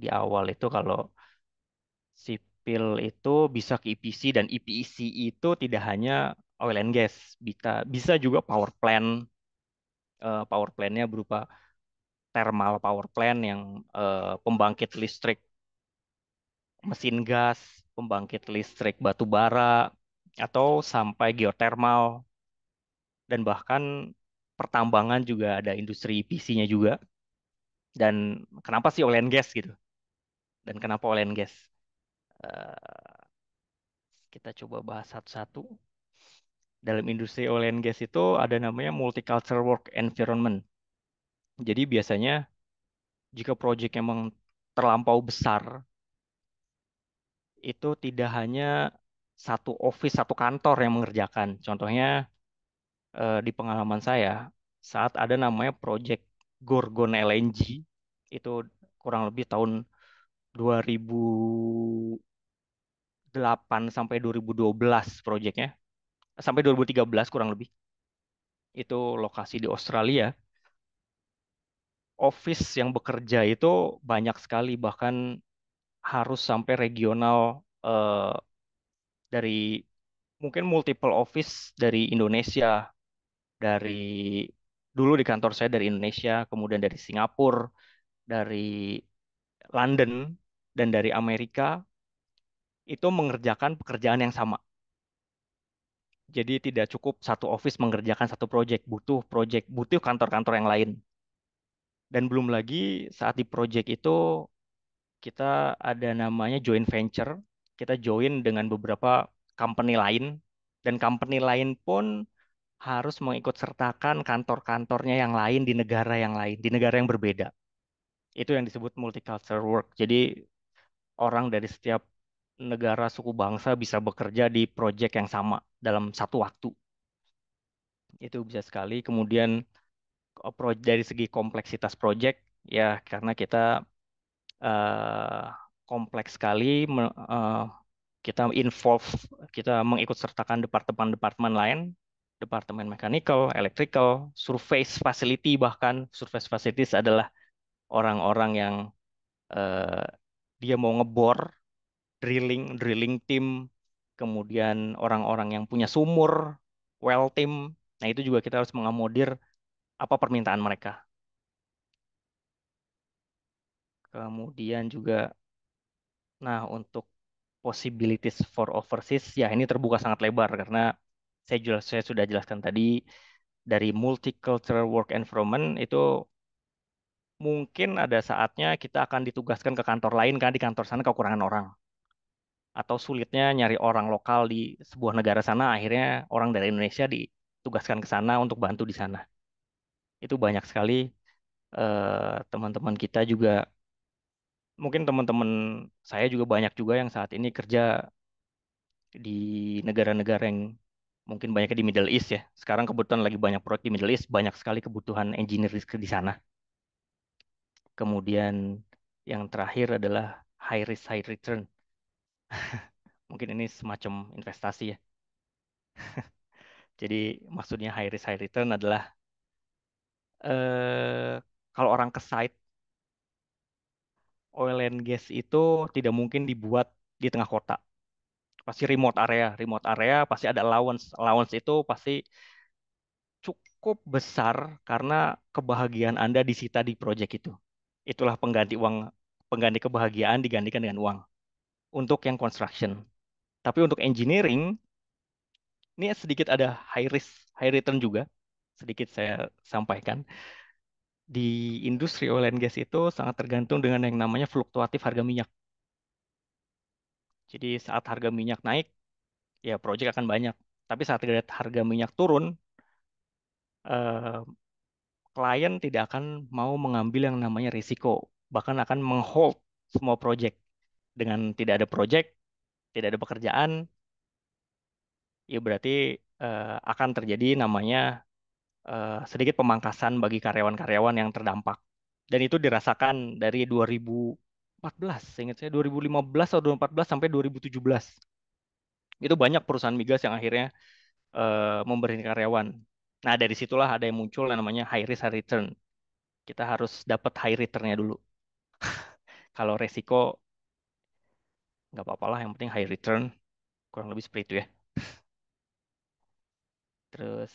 di awal itu kalau sipil itu bisa ke EPC dan EPC itu tidak hanya oil and gas, bisa bisa juga power plant. Uh, power plantnya berupa thermal power plant yang uh, pembangkit listrik mesin gas, pembangkit listrik batu bara, atau sampai geotermal dan bahkan pertambangan juga ada industri e PC-nya juga. Dan kenapa sih oil and gas gitu? Dan kenapa oil and gas? Uh, kita coba bahas satu-satu. Dalam industri oil and gas itu ada namanya multicultural work environment. Jadi biasanya jika project emang terlampau besar, itu tidak hanya satu office, satu kantor yang mengerjakan. Contohnya eh, di pengalaman saya, saat ada namanya proyek Gorgon LNG, itu kurang lebih tahun 2008 sampai 2012 proyeknya sampai 2013 kurang lebih. Itu lokasi di Australia office yang bekerja itu banyak sekali bahkan harus sampai regional uh, dari mungkin multiple office dari Indonesia dari dulu di kantor saya dari Indonesia kemudian dari Singapura dari London dan dari Amerika itu mengerjakan pekerjaan yang sama jadi tidak cukup satu office mengerjakan satu project butuh project butuh kantor-kantor yang lain dan belum lagi saat di project itu kita ada namanya joint venture. Kita join dengan beberapa company lain dan company lain pun harus mengikut sertakan kantor-kantornya yang lain di negara yang lain, di negara yang berbeda. Itu yang disebut multicultural work. Jadi orang dari setiap negara suku bangsa bisa bekerja di proyek yang sama dalam satu waktu. Itu bisa sekali. Kemudian Oh, dari segi kompleksitas project ya karena kita uh, kompleks sekali uh, kita involve kita mengikut sertakan departemen-departemen lain departemen mechanical, electrical, surface facility bahkan surface facilities adalah orang-orang yang uh, dia mau ngebor, drilling, drilling team, kemudian orang-orang yang punya sumur, well team. Nah, itu juga kita harus mengamodir apa permintaan mereka. Kemudian juga, nah untuk possibilities for overseas, ya ini terbuka sangat lebar karena saya, jelas, saya sudah jelaskan tadi dari multicultural work environment itu mungkin ada saatnya kita akan ditugaskan ke kantor lain kan di kantor sana kekurangan orang. Atau sulitnya nyari orang lokal di sebuah negara sana, akhirnya orang dari Indonesia ditugaskan ke sana untuk bantu di sana itu banyak sekali eh, teman-teman uh, kita juga mungkin teman-teman saya juga banyak juga yang saat ini kerja di negara-negara yang mungkin banyaknya di Middle East ya. Sekarang kebetulan lagi banyak proyek di Middle East, banyak sekali kebutuhan engineer di sana. Kemudian yang terakhir adalah high risk high return. mungkin ini semacam investasi ya. Jadi maksudnya high risk high return adalah eh, kalau orang ke site oil and gas itu tidak mungkin dibuat di tengah kota. Pasti remote area, remote area pasti ada allowance. Allowance itu pasti cukup besar karena kebahagiaan Anda disita di proyek itu. Itulah pengganti uang, pengganti kebahagiaan digantikan dengan uang untuk yang construction. Tapi untuk engineering ini sedikit ada high risk, high return juga sedikit saya sampaikan. Di industri oil and gas itu sangat tergantung dengan yang namanya fluktuatif harga minyak. Jadi saat harga minyak naik, ya proyek akan banyak. Tapi saat harga minyak turun, eh, klien tidak akan mau mengambil yang namanya risiko. Bahkan akan menghold semua proyek Dengan tidak ada proyek tidak ada pekerjaan, ya berarti eh, akan terjadi namanya uh, sedikit pemangkasan bagi karyawan-karyawan yang terdampak. Dan itu dirasakan dari 2014, ingat saya 2015 atau 2014 sampai 2017. Itu banyak perusahaan migas yang akhirnya uh, eh, memberi karyawan. Nah, dari situlah ada yang muncul yang namanya high risk high return. Kita harus dapat high return-nya dulu. Kalau resiko nggak apa-apalah, yang penting high return. Kurang lebih seperti itu ya. Terus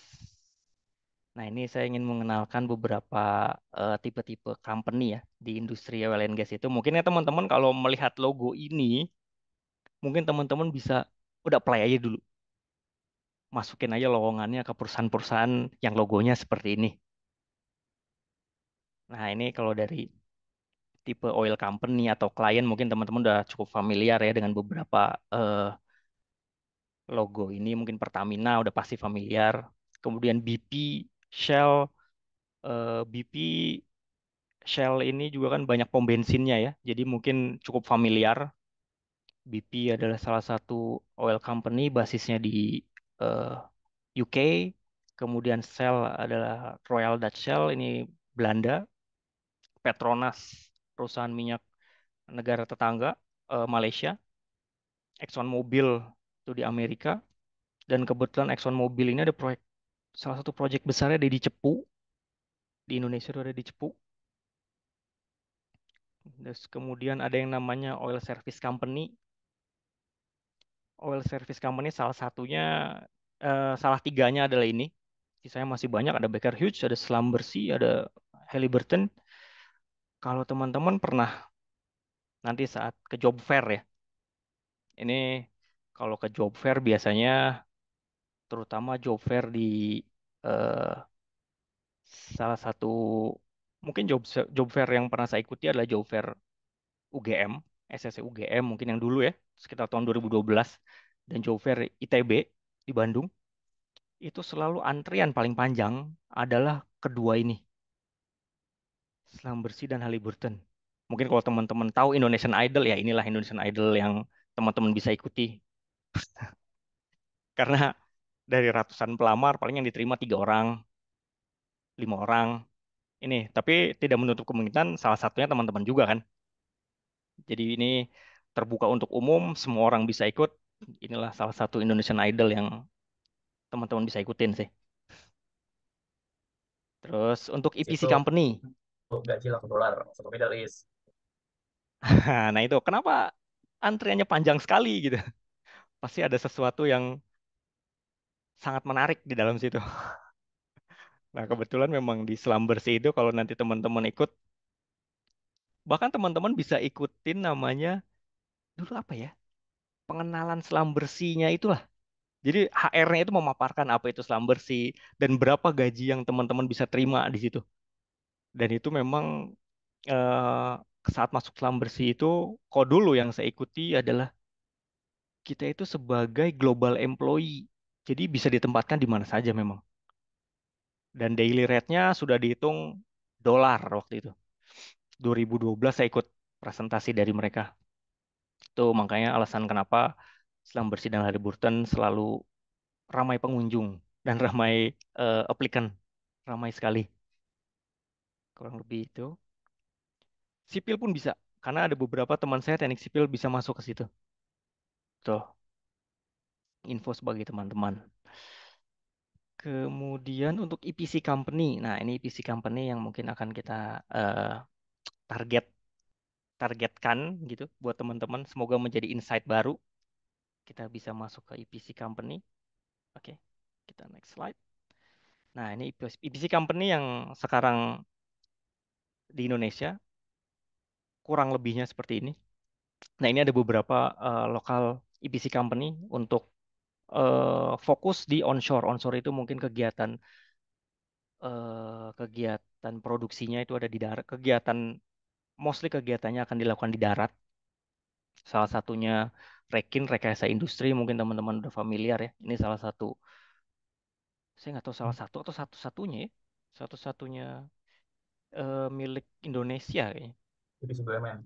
Nah, ini saya ingin mengenalkan beberapa eh, tipe-tipe company ya di industri oil and gas itu. Mungkin ya teman-teman kalau melihat logo ini, mungkin teman-teman bisa udah play aja dulu. Masukin aja lowongannya ke perusahaan-perusahaan yang logonya seperti ini. Nah, ini kalau dari tipe oil company atau klien mungkin teman-teman udah cukup familiar ya dengan beberapa eh, logo ini. Mungkin Pertamina udah pasti familiar. Kemudian BP Shell uh, eh, BP Shell ini juga kan banyak pom bensinnya ya. Jadi mungkin cukup familiar. BP adalah salah satu oil company basisnya di uh, eh, UK. Kemudian Shell adalah Royal Dutch Shell ini Belanda. Petronas perusahaan minyak negara tetangga uh, Malaysia. Exxon Mobil itu di Amerika dan kebetulan Exxon Mobil ini ada proyek salah satu proyek besarnya ada di Cepu di Indonesia itu ada di Cepu terus kemudian ada yang namanya oil service company oil service company salah satunya eh, salah tiganya adalah ini sisanya masih banyak ada Baker Hughes ada Slumbersea ada Halliburton kalau teman-teman pernah nanti saat ke job fair ya ini kalau ke job fair biasanya terutama job fair di uh, salah satu mungkin job job fair yang pernah saya ikuti adalah job fair UGM, SSC UGM mungkin yang dulu ya, sekitar tahun 2012 dan job fair ITB di Bandung. Itu selalu antrian paling panjang adalah kedua ini. Selam Bersih dan Haliburton. Mungkin kalau teman-teman tahu Indonesian Idol ya inilah Indonesian Idol yang teman-teman bisa ikuti. Karena dari ratusan pelamar paling yang diterima tiga orang, lima orang. Ini tapi tidak menutup kemungkinan salah satunya teman-teman juga kan. Jadi ini terbuka untuk umum, semua orang bisa ikut. Inilah salah satu Indonesian Idol yang teman-teman bisa ikutin sih. Terus untuk EPC itu, company. Gaji langsung dolar, Middle East. nah itu kenapa antriannya panjang sekali gitu. Pasti ada sesuatu yang sangat menarik di dalam situ. nah kebetulan memang di Slumbers itu kalau nanti teman-teman ikut, bahkan teman-teman bisa ikutin namanya dulu apa ya? Pengenalan Slumbersinya itulah. Jadi HR-nya itu memaparkan apa itu Slumbersi dan berapa gaji yang teman-teman bisa terima di situ. Dan itu memang eh, saat masuk Slumbersi itu, kok dulu yang saya ikuti adalah kita itu sebagai global employee jadi bisa ditempatkan di mana saja memang. Dan daily rate-nya sudah dihitung dolar waktu itu. 2012 saya ikut presentasi dari mereka. Itu makanya alasan kenapa selama dan hari Burton selalu ramai pengunjung dan ramai uh, eh, aplikan. Ramai sekali. Kurang lebih itu. Sipil pun bisa. Karena ada beberapa teman saya teknik sipil bisa masuk ke situ. Tuh info sebagai teman-teman. Kemudian untuk EPC company, nah ini EPC company yang mungkin akan kita uh, target targetkan gitu buat teman-teman. Semoga menjadi insight baru. Kita bisa masuk ke EPC company. Oke, okay, kita next slide. Nah ini EPC company yang sekarang di Indonesia kurang lebihnya seperti ini. Nah ini ada beberapa uh, lokal EPC company untuk uh, fokus di onshore. Onshore itu mungkin kegiatan uh, kegiatan produksinya itu ada di darat. Kegiatan mostly kegiatannya akan dilakukan di darat. Salah satunya Rekin Rekayasa Industri mungkin teman-teman udah familiar ya. Ini salah satu saya nggak tahu salah satu atau satu-satunya ya. Satu-satunya uh, milik Indonesia ya Jadi sebenarnya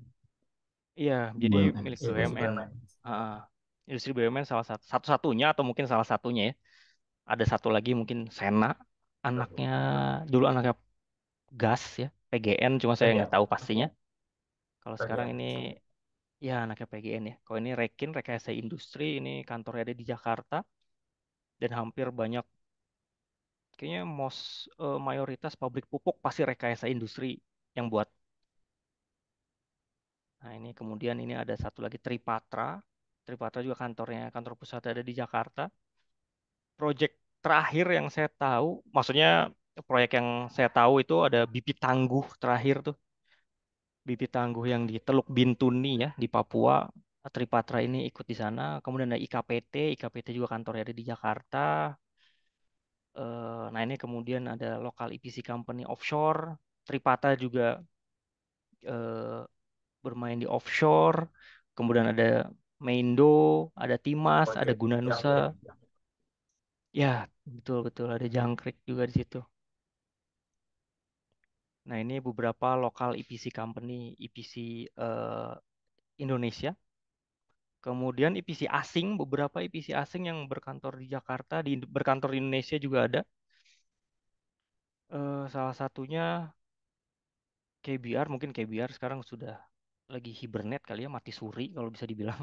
Iya, jadi milik BUMN. Uh, industri BUMN salah satu satunya atau mungkin salah satunya ya. Ada satu lagi mungkin Sena, anaknya hmm. dulu anaknya Gas ya, PGN cuma saya iya. nggak tahu pastinya. Kalau sekarang ini ya anaknya PGN ya. Kalau ini Rekin Rekayasa Industri ini kantornya ada di Jakarta dan hampir banyak kayaknya most uh, mayoritas pabrik pupuk pasti rekayasa industri yang buat. Nah, ini kemudian ini ada satu lagi Tripatra Tripatra juga kantornya kantor pusat ada di Jakarta. Proyek terakhir yang saya tahu, maksudnya proyek yang saya tahu itu ada bibit Tangguh terakhir tuh. Bibit Tangguh yang di Teluk Bintuni ya di Papua. Tripatra ini ikut di sana. Kemudian ada IKPT, IKPT juga kantornya ada di Jakarta. Eh, nah ini kemudian ada lokal EPC company offshore. Tripata juga eh, bermain di offshore. Kemudian ada Mendo, ada Timas, ada Gunanusa. Ya. ya, betul betul ada Jangkrik juga di situ. Nah, ini beberapa lokal EPC company, EPC uh, eh, Indonesia. Kemudian EPC asing, beberapa EPC asing yang berkantor di Jakarta, di berkantor di Indonesia juga ada. Uh, salah satunya KBR, mungkin KBR sekarang sudah lagi hibernet kali ya, mati suri kalau bisa dibilang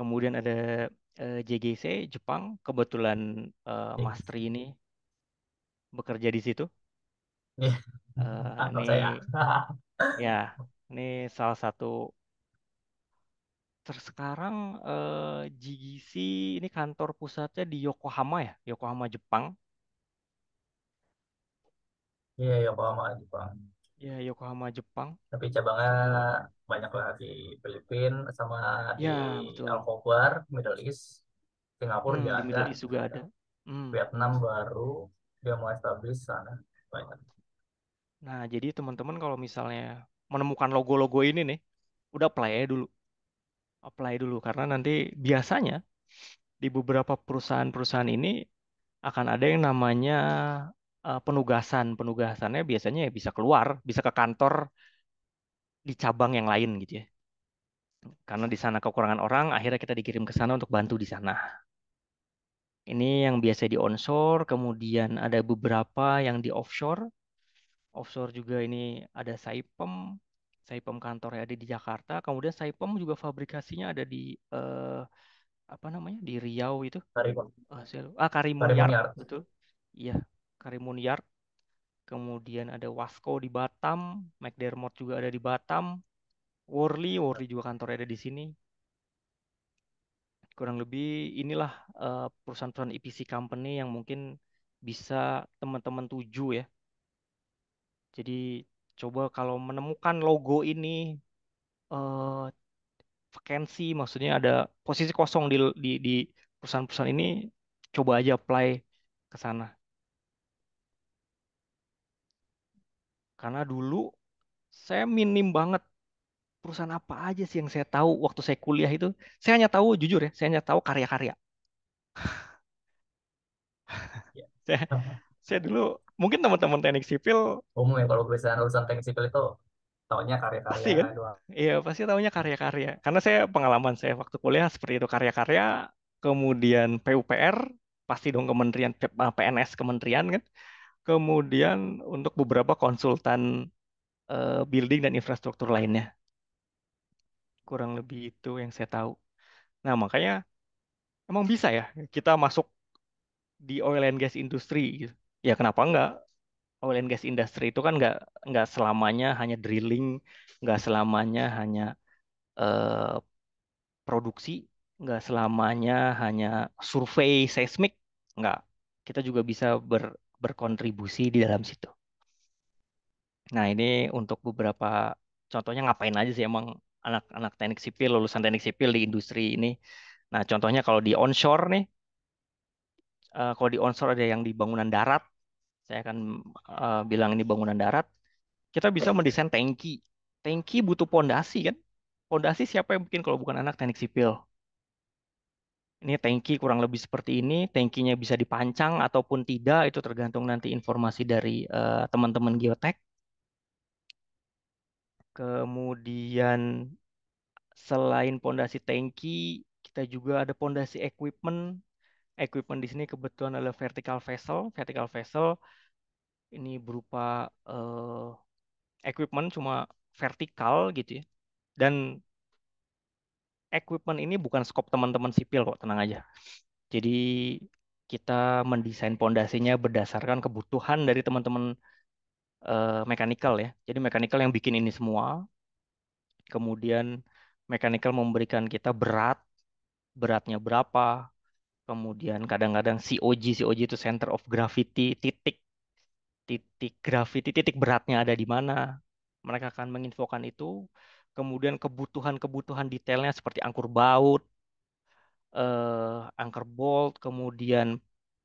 kemudian ada uh, eh, JGC Jepang kebetulan uh, eh, Mastri ini bekerja di situ yeah. Iya. uh, ini ya ini salah satu sekarang uh, eh, GGC ini kantor pusatnya di Yokohama ya Yokohama Jepang Iya, Yokohama Jepang. Iya, Yokohama Jepang. Tapi cabangnya banyak lah di Filipina sama ya, di betul. Alkobar, Middle East, Singapura hmm, juga ada, Middle East juga ada. Hmm. Vietnam baru dia mau establish sana banyak. Nah, jadi teman-teman kalau misalnya menemukan logo-logo ini nih, udah apply dulu. Apply dulu karena nanti biasanya di beberapa perusahaan-perusahaan ini akan ada yang namanya eh, penugasan. Penugasannya biasanya ya bisa keluar, bisa ke kantor di cabang yang lain gitu ya. Karena di sana kekurangan orang, akhirnya kita dikirim ke sana untuk bantu di sana. Ini yang biasa di onshore, kemudian ada beberapa yang di offshore. Offshore juga ini ada Saipem, Saipem kantor ada di Jakarta, kemudian Saipem juga fabrikasinya ada di eh, apa namanya di Riau itu. Karimun. Eh, ah, Karimun, Yard, Yard. betul. Iya, Karimun Yard kemudian ada Wasco di Batam, McDermott juga ada di Batam, Worley, Worley juga kantornya ada di sini. Kurang lebih inilah eh, perusahaan-perusahaan EPC company yang mungkin bisa teman-teman tuju ya. Jadi coba kalau menemukan logo ini uh, vacancy maksudnya ada posisi kosong di, di perusahaan-perusahaan ini coba aja apply ke sana. Karena dulu saya minim banget perusahaan apa aja sih yang saya tahu waktu saya kuliah itu. Saya hanya tahu jujur ya, saya hanya tahu karya-karya. Iya. saya, saya dulu mungkin teman-teman teknik sipil umum ya kalau perusahaan urusan teknik sipil itu tahunya karya-karya pasti kan? Iya pasti tahunya karya-karya. Karena saya pengalaman saya waktu kuliah seperti itu karya-karya, kemudian PUPR pasti dong kementerian PNS kementerian kan kemudian untuk beberapa konsultan uh, building dan infrastruktur lainnya. Kurang lebih itu yang saya tahu. Nah, makanya emang bisa ya kita masuk di oil and gas industry gitu. Ya kenapa enggak? Oil and gas industry itu kan enggak enggak selamanya hanya drilling, enggak selamanya hanya uh, produksi, enggak selamanya hanya survei seismik, enggak. Kita juga bisa ber berkontribusi di dalam situ. Nah, ini untuk beberapa contohnya ngapain aja sih emang anak-anak teknik sipil, lulusan teknik sipil di industri ini. Nah, contohnya kalau di onshore nih, eh, kalau di onshore ada yang di bangunan darat, saya akan eh, bilang ini bangunan darat. Kita bisa mendesain tanki. Tanki butuh pondasi kan? Pondasi siapa yang bikin kalau bukan anak teknik sipil? ini tanki kurang lebih seperti ini, tankinya bisa dipancang ataupun tidak, itu tergantung nanti informasi dari eh, teman-teman uh, geotek. Kemudian selain pondasi tanki, kita juga ada pondasi equipment. Equipment di sini kebetulan adalah vertical vessel. Vertical vessel ini berupa uh, equipment cuma vertikal gitu ya. Dan equipment ini bukan skop teman-teman sipil kok, tenang aja. Jadi kita mendesain pondasinya berdasarkan kebutuhan dari teman-teman uh, mechanical ya. Jadi mechanical yang bikin ini semua. Kemudian mechanical memberikan kita berat, beratnya berapa. Kemudian kadang-kadang COG, COG itu center of gravity, titik titik gravity, titik beratnya ada di mana. Mereka akan menginfokan itu kemudian kebutuhan-kebutuhan detailnya seperti angkur baut, eh, angker bolt, kemudian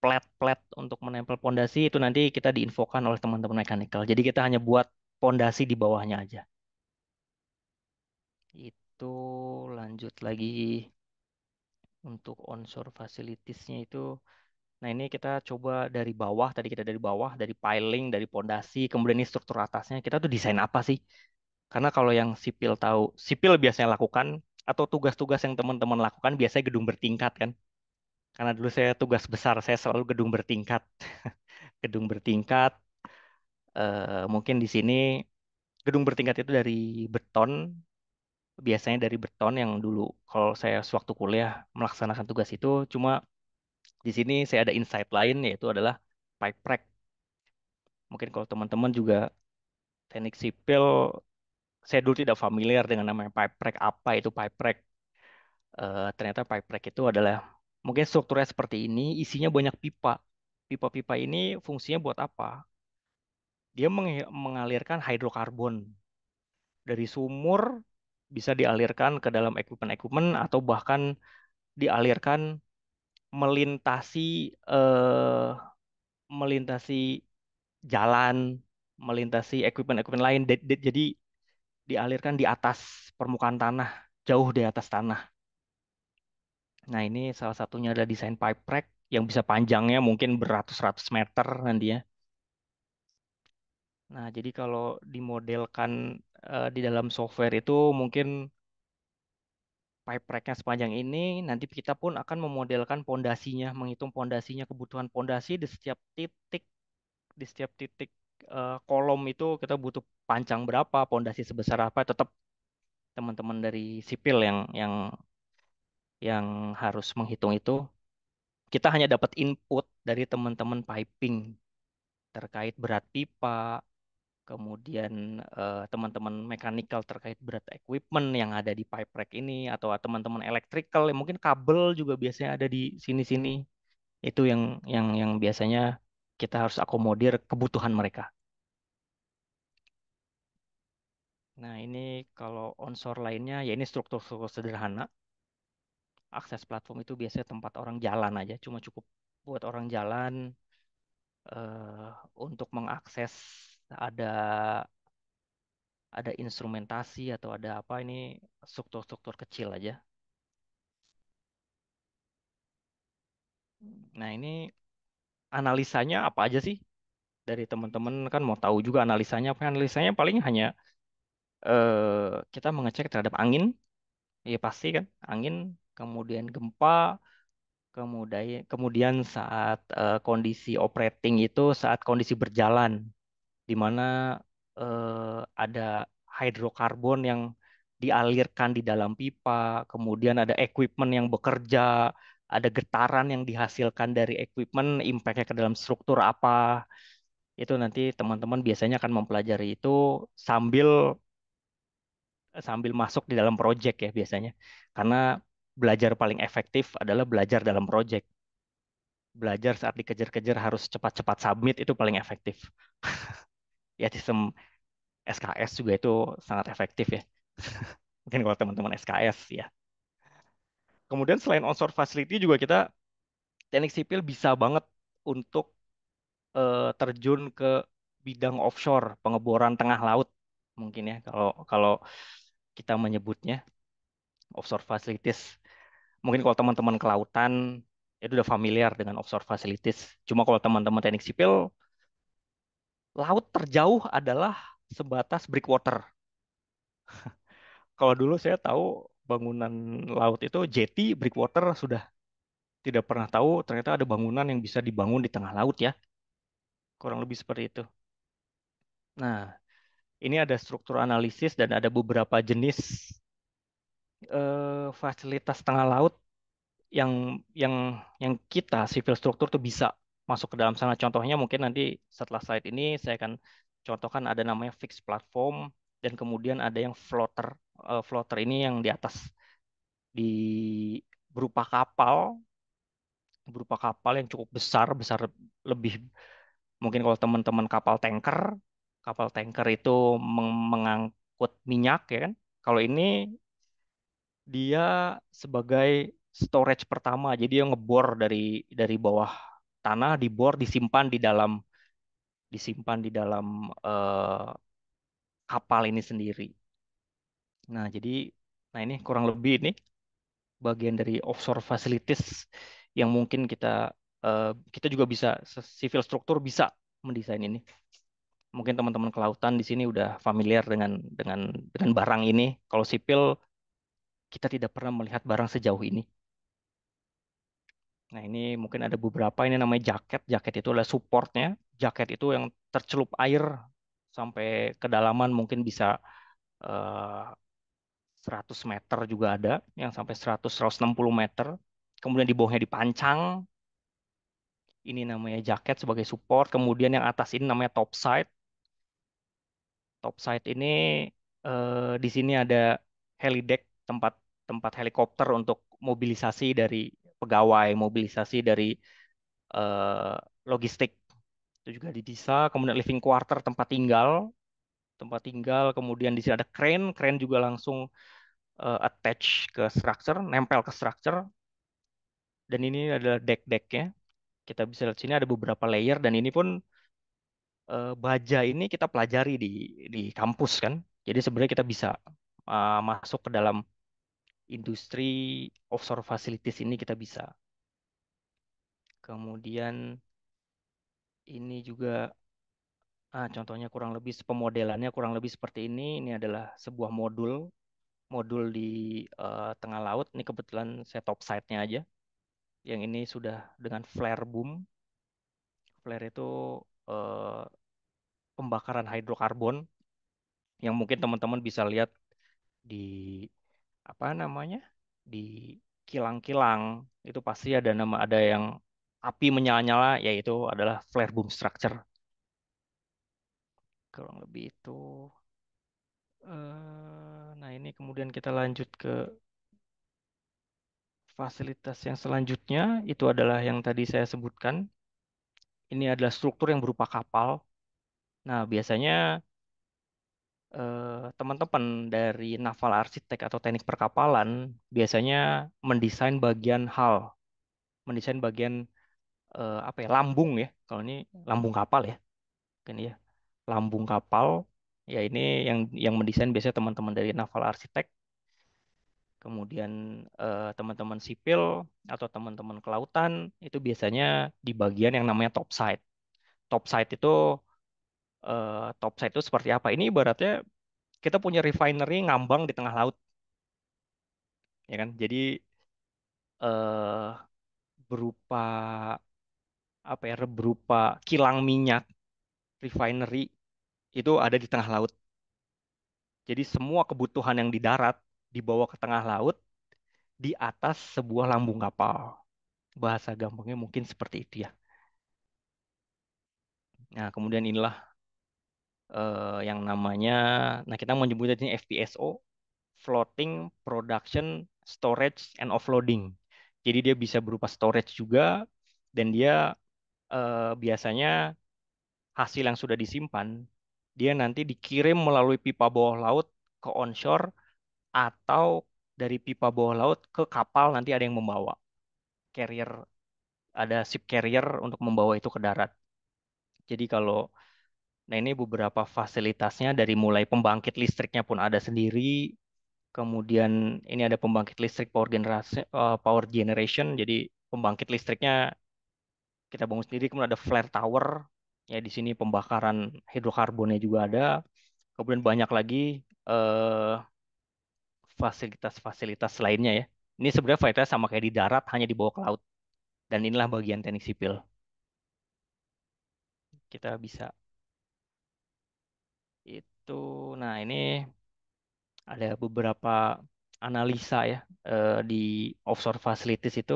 plat-plat untuk menempel pondasi itu nanti kita diinfokan oleh teman-teman mechanical. Jadi kita hanya buat pondasi di bawahnya aja. Itu lanjut lagi untuk onshore facilitiesnya itu. Nah ini kita coba dari bawah. Tadi kita dari bawah, dari piling, dari pondasi, kemudian ini struktur atasnya. Kita tuh desain apa sih? Karena kalau yang sipil tahu, sipil biasanya lakukan atau tugas-tugas yang teman-teman lakukan biasanya gedung bertingkat kan. Karena dulu saya tugas besar, saya selalu gedung bertingkat. gedung bertingkat eh, mungkin di sini gedung bertingkat itu dari beton biasanya dari beton yang dulu kalau saya sewaktu kuliah melaksanakan tugas itu cuma di sini saya ada insight lain yaitu adalah pipe rack mungkin kalau teman-teman juga teknik sipil saya dulu tidak familiar dengan namanya pipe rack apa itu pipe rack. Uh, ternyata pipe rack itu adalah mungkin strukturnya seperti ini, isinya banyak pipa. Pipa-pipa ini fungsinya buat apa? Dia meng mengalirkan hidrokarbon dari sumur bisa dialirkan ke dalam equipment-equipment atau bahkan dialirkan melintasi uh, melintasi jalan, melintasi equipment-equipment lain. jadi dialirkan di atas permukaan tanah, jauh di atas tanah. Nah ini salah satunya ada desain pipe rack yang bisa panjangnya mungkin beratus-ratus meter nanti ya Nah jadi kalau dimodelkan uh, di dalam software itu mungkin pipe racknya sepanjang ini, nanti kita pun akan memodelkan pondasinya, menghitung pondasinya, kebutuhan pondasi di setiap titik, di setiap titik uh, kolom itu kita butuh panjang berapa, pondasi sebesar apa, tetap teman-teman dari sipil yang yang yang harus menghitung itu. Kita hanya dapat input dari teman-teman piping terkait berat pipa, kemudian uh, teman-teman mechanical terkait berat equipment yang ada di pipe rack ini atau teman-teman electrical yang mungkin kabel juga biasanya ada di sini-sini itu yang yang yang biasanya kita harus akomodir kebutuhan mereka. Nah, ini kalau onshore lainnya, ya ini struktur-struktur sederhana. Akses platform itu biasanya tempat orang jalan aja, cuma cukup buat orang jalan uh, untuk mengakses ada ada instrumentasi atau ada apa ini struktur-struktur kecil aja. Nah, ini analisanya apa aja sih dari teman-teman kan mau tahu juga analisanya apa analisanya paling hanya eh, kita mengecek terhadap angin ya pasti kan angin kemudian gempa kemudian kemudian saat eh, kondisi operating itu saat kondisi berjalan di mana eh, ada hidrokarbon yang dialirkan di dalam pipa, kemudian ada equipment yang bekerja, ada getaran yang dihasilkan dari equipment, impact-nya ke dalam struktur apa. Itu nanti teman-teman biasanya akan mempelajari itu sambil sambil masuk di dalam project ya biasanya. Karena belajar paling efektif adalah belajar dalam project. Belajar saat dikejar-kejar harus cepat-cepat submit itu paling efektif. ya sistem SKS juga itu sangat efektif ya. Mungkin kalau teman-teman SKS ya Kemudian selain onshore facility juga kita teknik sipil bisa banget untuk uh, terjun ke bidang offshore, pengeboran tengah laut mungkin ya kalau kalau kita menyebutnya offshore facilities. Mungkin kalau teman-teman kelautan itu udah familiar dengan offshore facilities. Cuma kalau teman-teman teknik sipil laut terjauh adalah sebatas breakwater. kalau dulu saya tahu bangunan laut itu jetty breakwater sudah tidak pernah tahu ternyata ada bangunan yang bisa dibangun di tengah laut ya. Kurang lebih seperti itu. Nah, ini ada struktur analisis dan ada beberapa jenis uh, fasilitas tengah laut yang yang yang kita civil struktur tuh bisa masuk ke dalam sana. Contohnya mungkin nanti setelah slide ini saya akan contohkan ada namanya fixed platform dan kemudian ada yang floater uh, floater ini yang di atas di berupa kapal berupa kapal yang cukup besar besar lebih mungkin kalau teman-teman kapal tanker kapal tanker itu meng mengangkut minyak ya kan kalau ini dia sebagai storage pertama jadi dia ngebor dari dari bawah tanah dibor disimpan di dalam disimpan di dalam uh, kapal ini sendiri Nah, jadi nah ini kurang lebih ini bagian dari offshore facilities yang mungkin kita eh, kita juga bisa civil struktur bisa mendesain ini. Mungkin teman-teman kelautan di sini udah familiar dengan dengan dengan barang ini. Kalau sipil kita tidak pernah melihat barang sejauh ini. Nah ini mungkin ada beberapa ini namanya jaket. Jaket itu adalah supportnya. Jaket itu yang tercelup air sampai kedalaman mungkin bisa eh, 100 meter juga ada, yang sampai 100 160 meter. Kemudian di bawahnya dipancang. Ini namanya jaket sebagai support, kemudian yang atas ini namanya topside, topside ini eh, di sini ada helideck tempat tempat helikopter untuk mobilisasi dari pegawai, mobilisasi dari eh, logistik. Itu juga desa. kemudian living quarter tempat tinggal, tempat tinggal, kemudian di sini ada crane, crane juga langsung uh, attach ke structure, nempel ke structure. Dan ini adalah deck-decknya. Kita bisa lihat sini ada beberapa layer dan ini pun uh, baja ini kita pelajari di di kampus kan. Jadi sebenarnya kita bisa uh, masuk ke dalam industri offshore facilities ini kita bisa. Kemudian ini juga ah, contohnya kurang lebih pemodelannya kurang lebih seperti ini. Ini adalah sebuah modul modul di uh, tengah laut. Ini kebetulan saya top side-nya aja. Yang ini sudah dengan flare boom. Flare itu uh, pembakaran hidrokarbon yang mungkin teman-teman bisa lihat di apa namanya di kilang-kilang itu pasti ada nama ada yang api menyala-nyala yaitu adalah flare boom structure kurang lebih itu eh, Nah, ini kemudian kita lanjut ke fasilitas yang selanjutnya. Itu adalah yang tadi saya sebutkan. Ini adalah struktur yang berupa kapal. Nah, biasanya eh, teman-teman dari naval arsitek atau teknik perkapalan biasanya mendesain bagian hal, mendesain bagian eh, apa ya lambung ya. Kalau ini lambung kapal ya, kan ya, lambung kapal ya ini yang yang mendesain biasanya teman-teman dari Naval Arsitek kemudian eh, teman-teman eh, sipil atau teman-teman kelautan itu biasanya di bagian yang namanya top side itu eh, topside itu seperti apa ini ibaratnya kita punya refinery ngambang di tengah laut ya kan jadi eh, berupa apa ya berupa kilang minyak refinery itu ada di tengah laut. Jadi semua kebutuhan yang di darat dibawa ke tengah laut di atas sebuah lambung kapal. Bahasa gampangnya mungkin seperti itu ya. Nah, kemudian inilah uh, yang namanya nah kita menyebutnya ini FPSO floating production storage and offloading. Jadi dia bisa berupa storage juga dan dia uh, biasanya hasil yang sudah disimpan dia nanti dikirim melalui pipa bawah laut ke onshore atau dari pipa bawah laut ke kapal nanti ada yang membawa carrier ada ship carrier untuk membawa itu ke darat. Jadi kalau nah ini beberapa fasilitasnya dari mulai pembangkit listriknya pun ada sendiri, kemudian ini ada pembangkit listrik power generation eh, power generation jadi pembangkit listriknya kita bangun sendiri kemudian ada flare tower Ya di sini pembakaran hidrokarbonnya juga ada. Kemudian banyak lagi eh, fasilitas-fasilitas eh, lainnya ya. Ini sebenarnya fasilitas sama kayak di darat, hanya dibawa ke laut. Dan inilah bagian teknik sipil. Kita bisa itu. Nah ini ada beberapa analisa ya eh, di offshore facilities itu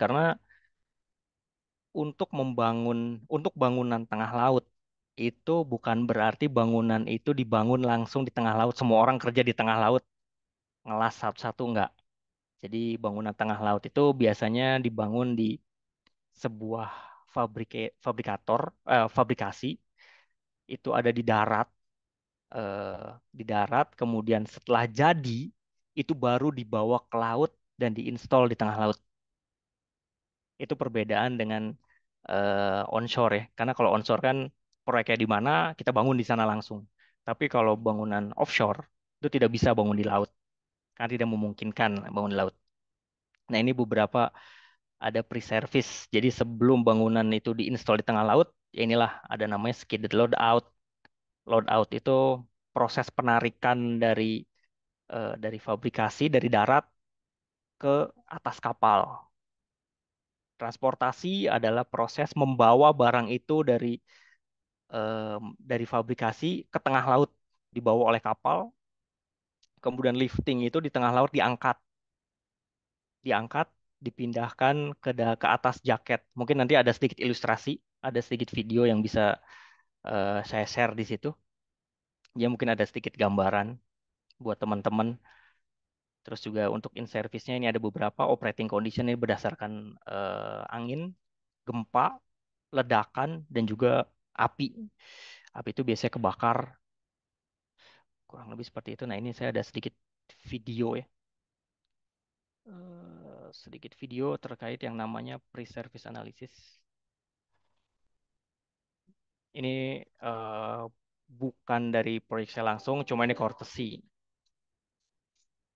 karena untuk membangun untuk bangunan tengah laut itu bukan berarti bangunan itu dibangun langsung di tengah laut semua orang kerja di tengah laut ngelas satu-satu enggak. Jadi bangunan tengah laut itu biasanya dibangun di sebuah fabrik fabrikator eh, fabrikasi itu ada di darat eh, di darat kemudian setelah jadi itu baru dibawa ke laut dan diinstal di tengah laut. Itu perbedaan dengan uh, onshore ya. Karena kalau onshore kan proyeknya di mana kita bangun di sana langsung. Tapi kalau bangunan offshore itu tidak bisa bangun di laut karena tidak memungkinkan bangun di laut. Nah ini beberapa ada pre-service. Jadi sebelum bangunan itu diinstal di tengah laut, ya inilah ada namanya skidded load out. Load out itu proses penarikan dari uh, dari fabrikasi dari darat ke atas kapal Transportasi adalah proses membawa barang itu dari um, dari fabrikasi ke tengah laut dibawa oleh kapal. Kemudian lifting itu di tengah laut diangkat. Diangkat, dipindahkan ke ke atas jaket. Mungkin nanti ada sedikit ilustrasi, ada sedikit video yang bisa uh, saya share di situ. Ya mungkin ada sedikit gambaran buat teman-teman. Terus juga untuk in service-nya ini ada beberapa operating condition ini berdasarkan uh, angin, gempa, ledakan dan juga api. Api itu biasanya kebakar. Kurang lebih seperti itu. Nah, ini saya ada sedikit video ya. Uh, sedikit video terkait yang namanya pre-service analysis. Ini uh, bukan dari proyek saya langsung, cuma ini courtesy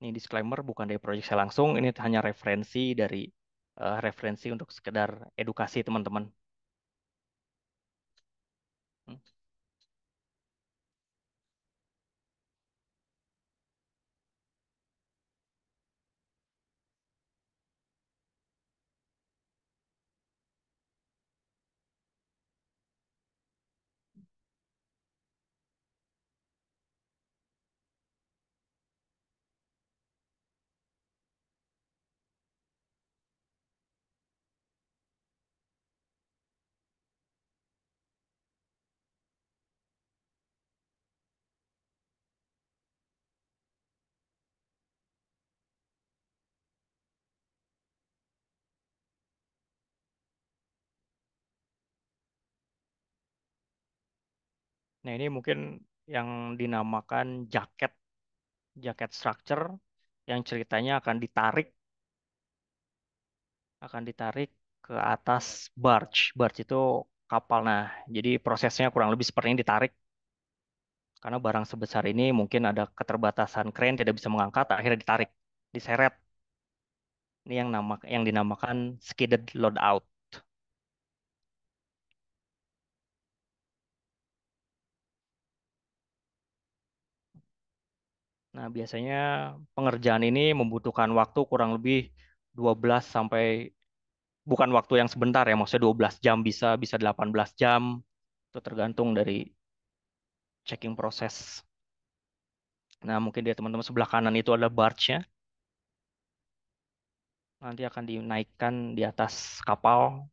ini disclaimer bukan dari proyek saya langsung, ini hanya referensi dari uh, referensi untuk sekedar edukasi teman-teman. Nah, ini mungkin yang dinamakan jaket jaket structure yang ceritanya akan ditarik akan ditarik ke atas barge. Barge itu kapal. Nah, jadi prosesnya kurang lebih seperti ini ditarik karena barang sebesar ini mungkin ada keterbatasan crane tidak bisa mengangkat akhirnya ditarik diseret ini yang nama yang dinamakan skidded load out Nah, biasanya pengerjaan ini membutuhkan waktu kurang lebih 12 sampai bukan waktu yang sebentar ya, maksudnya 12 jam bisa bisa 18 jam. Itu tergantung dari checking proses. Nah, mungkin dia teman-teman sebelah kanan itu ada barge-nya. Nanti akan dinaikkan di atas kapal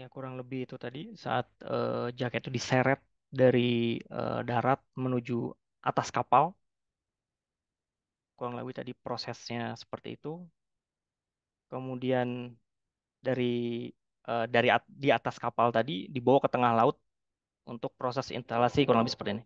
Ya kurang lebih itu tadi saat uh, eh, jaket itu diseret dari uh, darat menuju atas kapal. Kurang lebih tadi prosesnya seperti itu. Kemudian dari uh, dari at di atas kapal tadi dibawa ke tengah laut untuk proses instalasi kurang lebih seperti ini.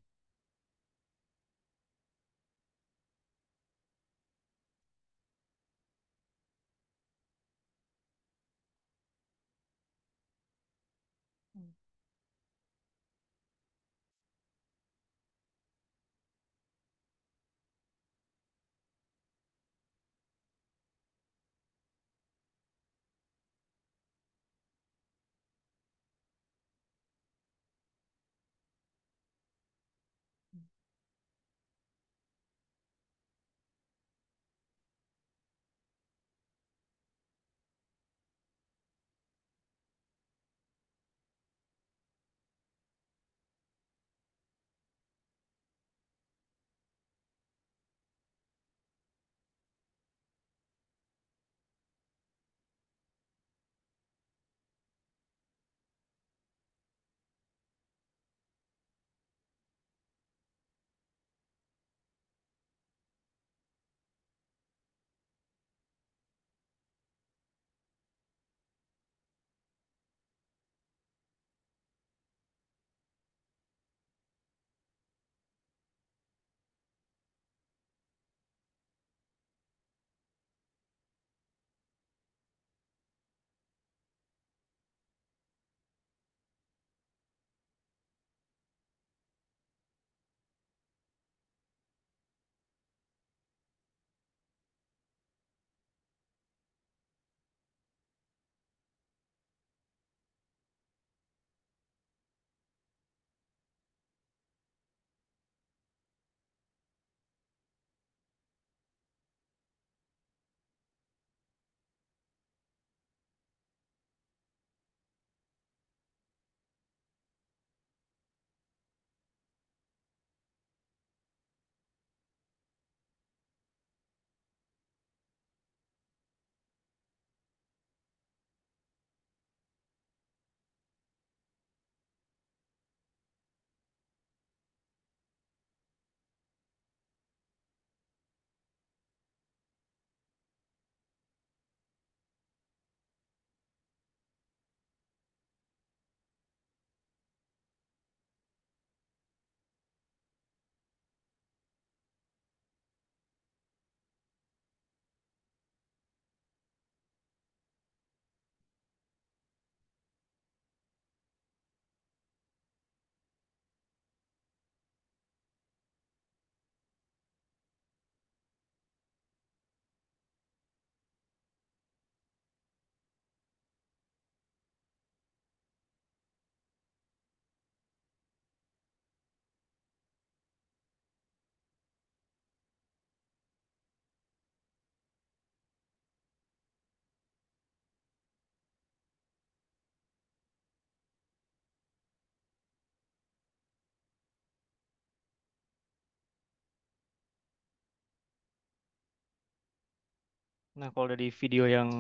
Nah, kalau dari video yang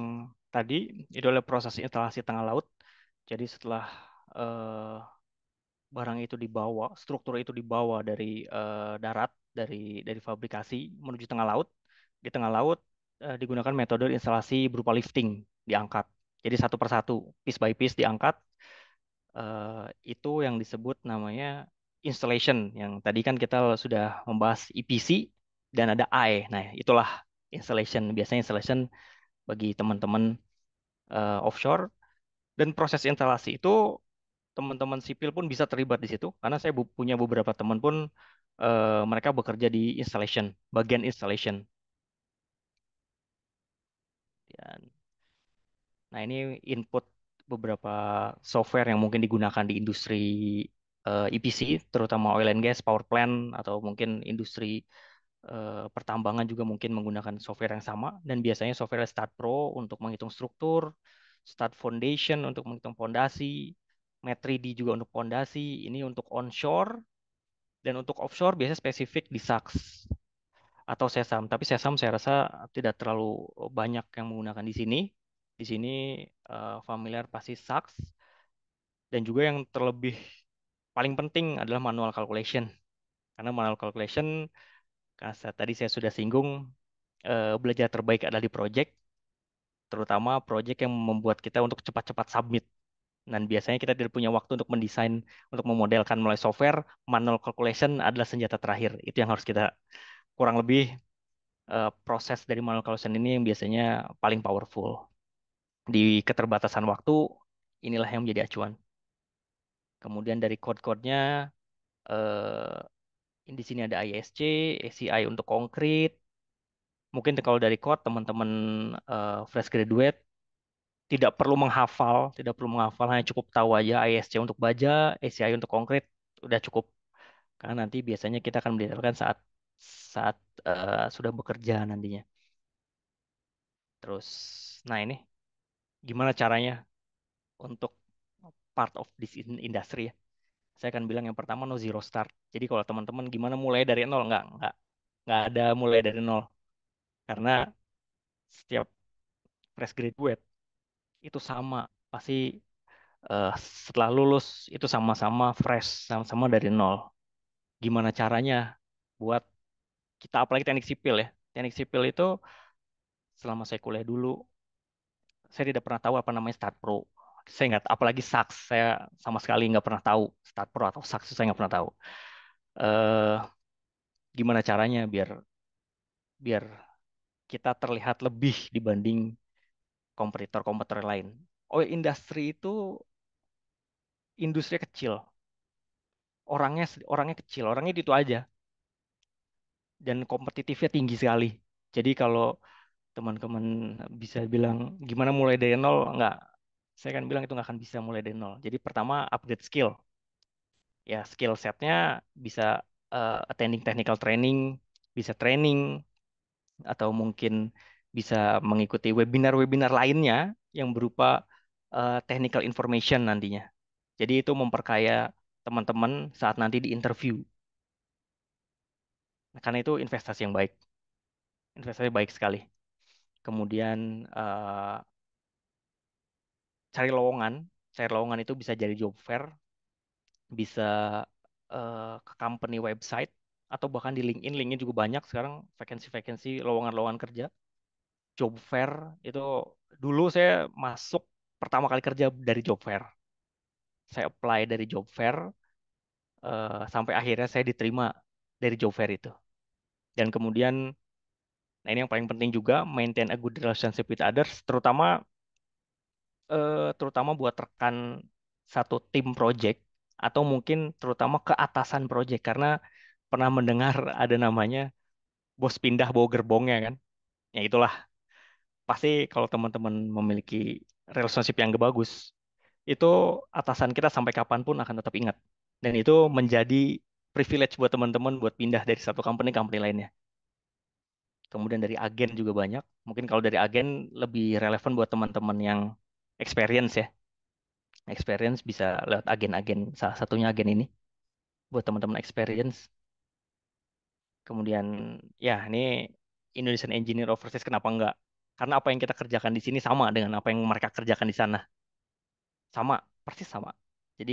tadi, itu adalah proses instalasi tengah laut. Jadi setelah uh, barang itu dibawa, struktur itu dibawa dari uh, darat, dari dari fabrikasi menuju tengah laut. Di tengah laut uh, digunakan metode instalasi berupa lifting, diangkat. Jadi satu persatu, piece by piece diangkat. itu yang disebut namanya installation. Yang tadi kan kita sudah membahas EPC dan ada I. Nah, itulah installation. Biasanya installation bagi teman-teman uh, offshore. Dan proses instalasi itu teman-teman sipil pun bisa terlibat di situ. Karena saya punya beberapa teman pun uh, mereka bekerja di installation, bagian installation. nah ini input beberapa software yang mungkin digunakan di industri uh, eh, EPC, terutama oil and gas, power plant, atau mungkin industri Eh, pertambangan juga mungkin menggunakan software yang sama dan biasanya software Start Pro untuk menghitung struktur, Start Foundation untuk menghitung pondasi, metri di juga untuk pondasi, ini untuk onshore dan untuk offshore biasanya spesifik di Saks atau Sesam. Tapi Sesam saya rasa tidak terlalu banyak yang menggunakan di sini. Di sini eh, familiar pasti Saks dan juga yang terlebih paling penting adalah manual calculation. Karena manual calculation Kasa, tadi saya sudah singgung uh, belajar terbaik adalah di proyek, terutama proyek yang membuat kita untuk cepat-cepat submit. Dan biasanya kita tidak punya waktu untuk mendesain, untuk memodelkan melalui software, manual calculation adalah senjata terakhir. Itu yang harus kita kurang lebih uh, proses dari manual calculation ini yang biasanya paling powerful. Di keterbatasan waktu, inilah yang menjadi acuan. Kemudian dari code-codenya, eh, di sini ada ISC, ACI untuk konkret. Mungkin kalau dari code teman-teman uh, fresh graduate tidak perlu menghafal, tidak perlu menghafal, hanya cukup tahu aja ISC untuk baja, ACI untuk konkret udah cukup. Karena nanti biasanya kita akan mendetailkan saat saat uh, sudah bekerja nantinya. Terus, nah ini gimana caranya untuk part of this industry ya? saya akan bilang yang pertama no zero start. Jadi kalau teman-teman gimana mulai dari nol nggak nggak nggak ada mulai dari nol karena setiap fresh graduate itu sama pasti uh, setelah lulus itu sama-sama fresh sama-sama dari nol. Gimana caranya buat kita apalagi teknik sipil ya teknik sipil itu selama saya kuliah dulu saya tidak pernah tahu apa namanya start pro saya nggak apalagi saks saya sama sekali nggak pernah tahu start pro atau saks saya nggak pernah tahu uh, gimana caranya biar biar kita terlihat lebih dibanding kompetitor-kompetitor lain oh industri itu industri kecil orangnya orangnya kecil orangnya itu aja dan kompetitifnya tinggi sekali jadi kalau teman-teman bisa bilang gimana mulai dari nol nggak saya akan bilang itu nggak akan bisa mulai dari nol. Jadi pertama upgrade skill. Ya skill setnya bisa uh, attending technical training, bisa training, atau mungkin bisa mengikuti webinar-webinar lainnya yang berupa uh, technical information nantinya. Jadi itu memperkaya teman-teman saat nanti di interview. Nah, karena itu investasi yang baik. Investasi baik sekali. Kemudian uh, cari lowongan cari lowongan itu bisa jadi job fair bisa uh, ke company website atau bahkan di LinkedIn LinkedIn juga banyak sekarang vacancy vacancy lowongan-lowongan kerja job fair itu dulu saya masuk pertama kali kerja dari job fair saya apply dari job fair uh, sampai akhirnya saya diterima dari job fair itu dan kemudian Nah, ini yang paling penting juga, maintain a good relationship with others, terutama eh, terutama buat rekan satu tim project atau mungkin terutama ke atasan project karena pernah mendengar ada namanya bos pindah bawa gerbongnya kan. Ya itulah. Pasti kalau teman-teman memiliki relationship yang bagus, itu atasan kita sampai kapanpun akan tetap ingat. Dan itu menjadi privilege buat teman-teman buat pindah dari satu company ke company lainnya. Kemudian dari agen juga banyak. Mungkin kalau dari agen lebih relevan buat teman-teman yang experience ya experience bisa lewat agen-agen salah satunya agen ini buat teman-teman experience kemudian ya ini Indonesian Engineer Overseas kenapa enggak karena apa yang kita kerjakan di sini sama dengan apa yang mereka kerjakan di sana sama persis sama jadi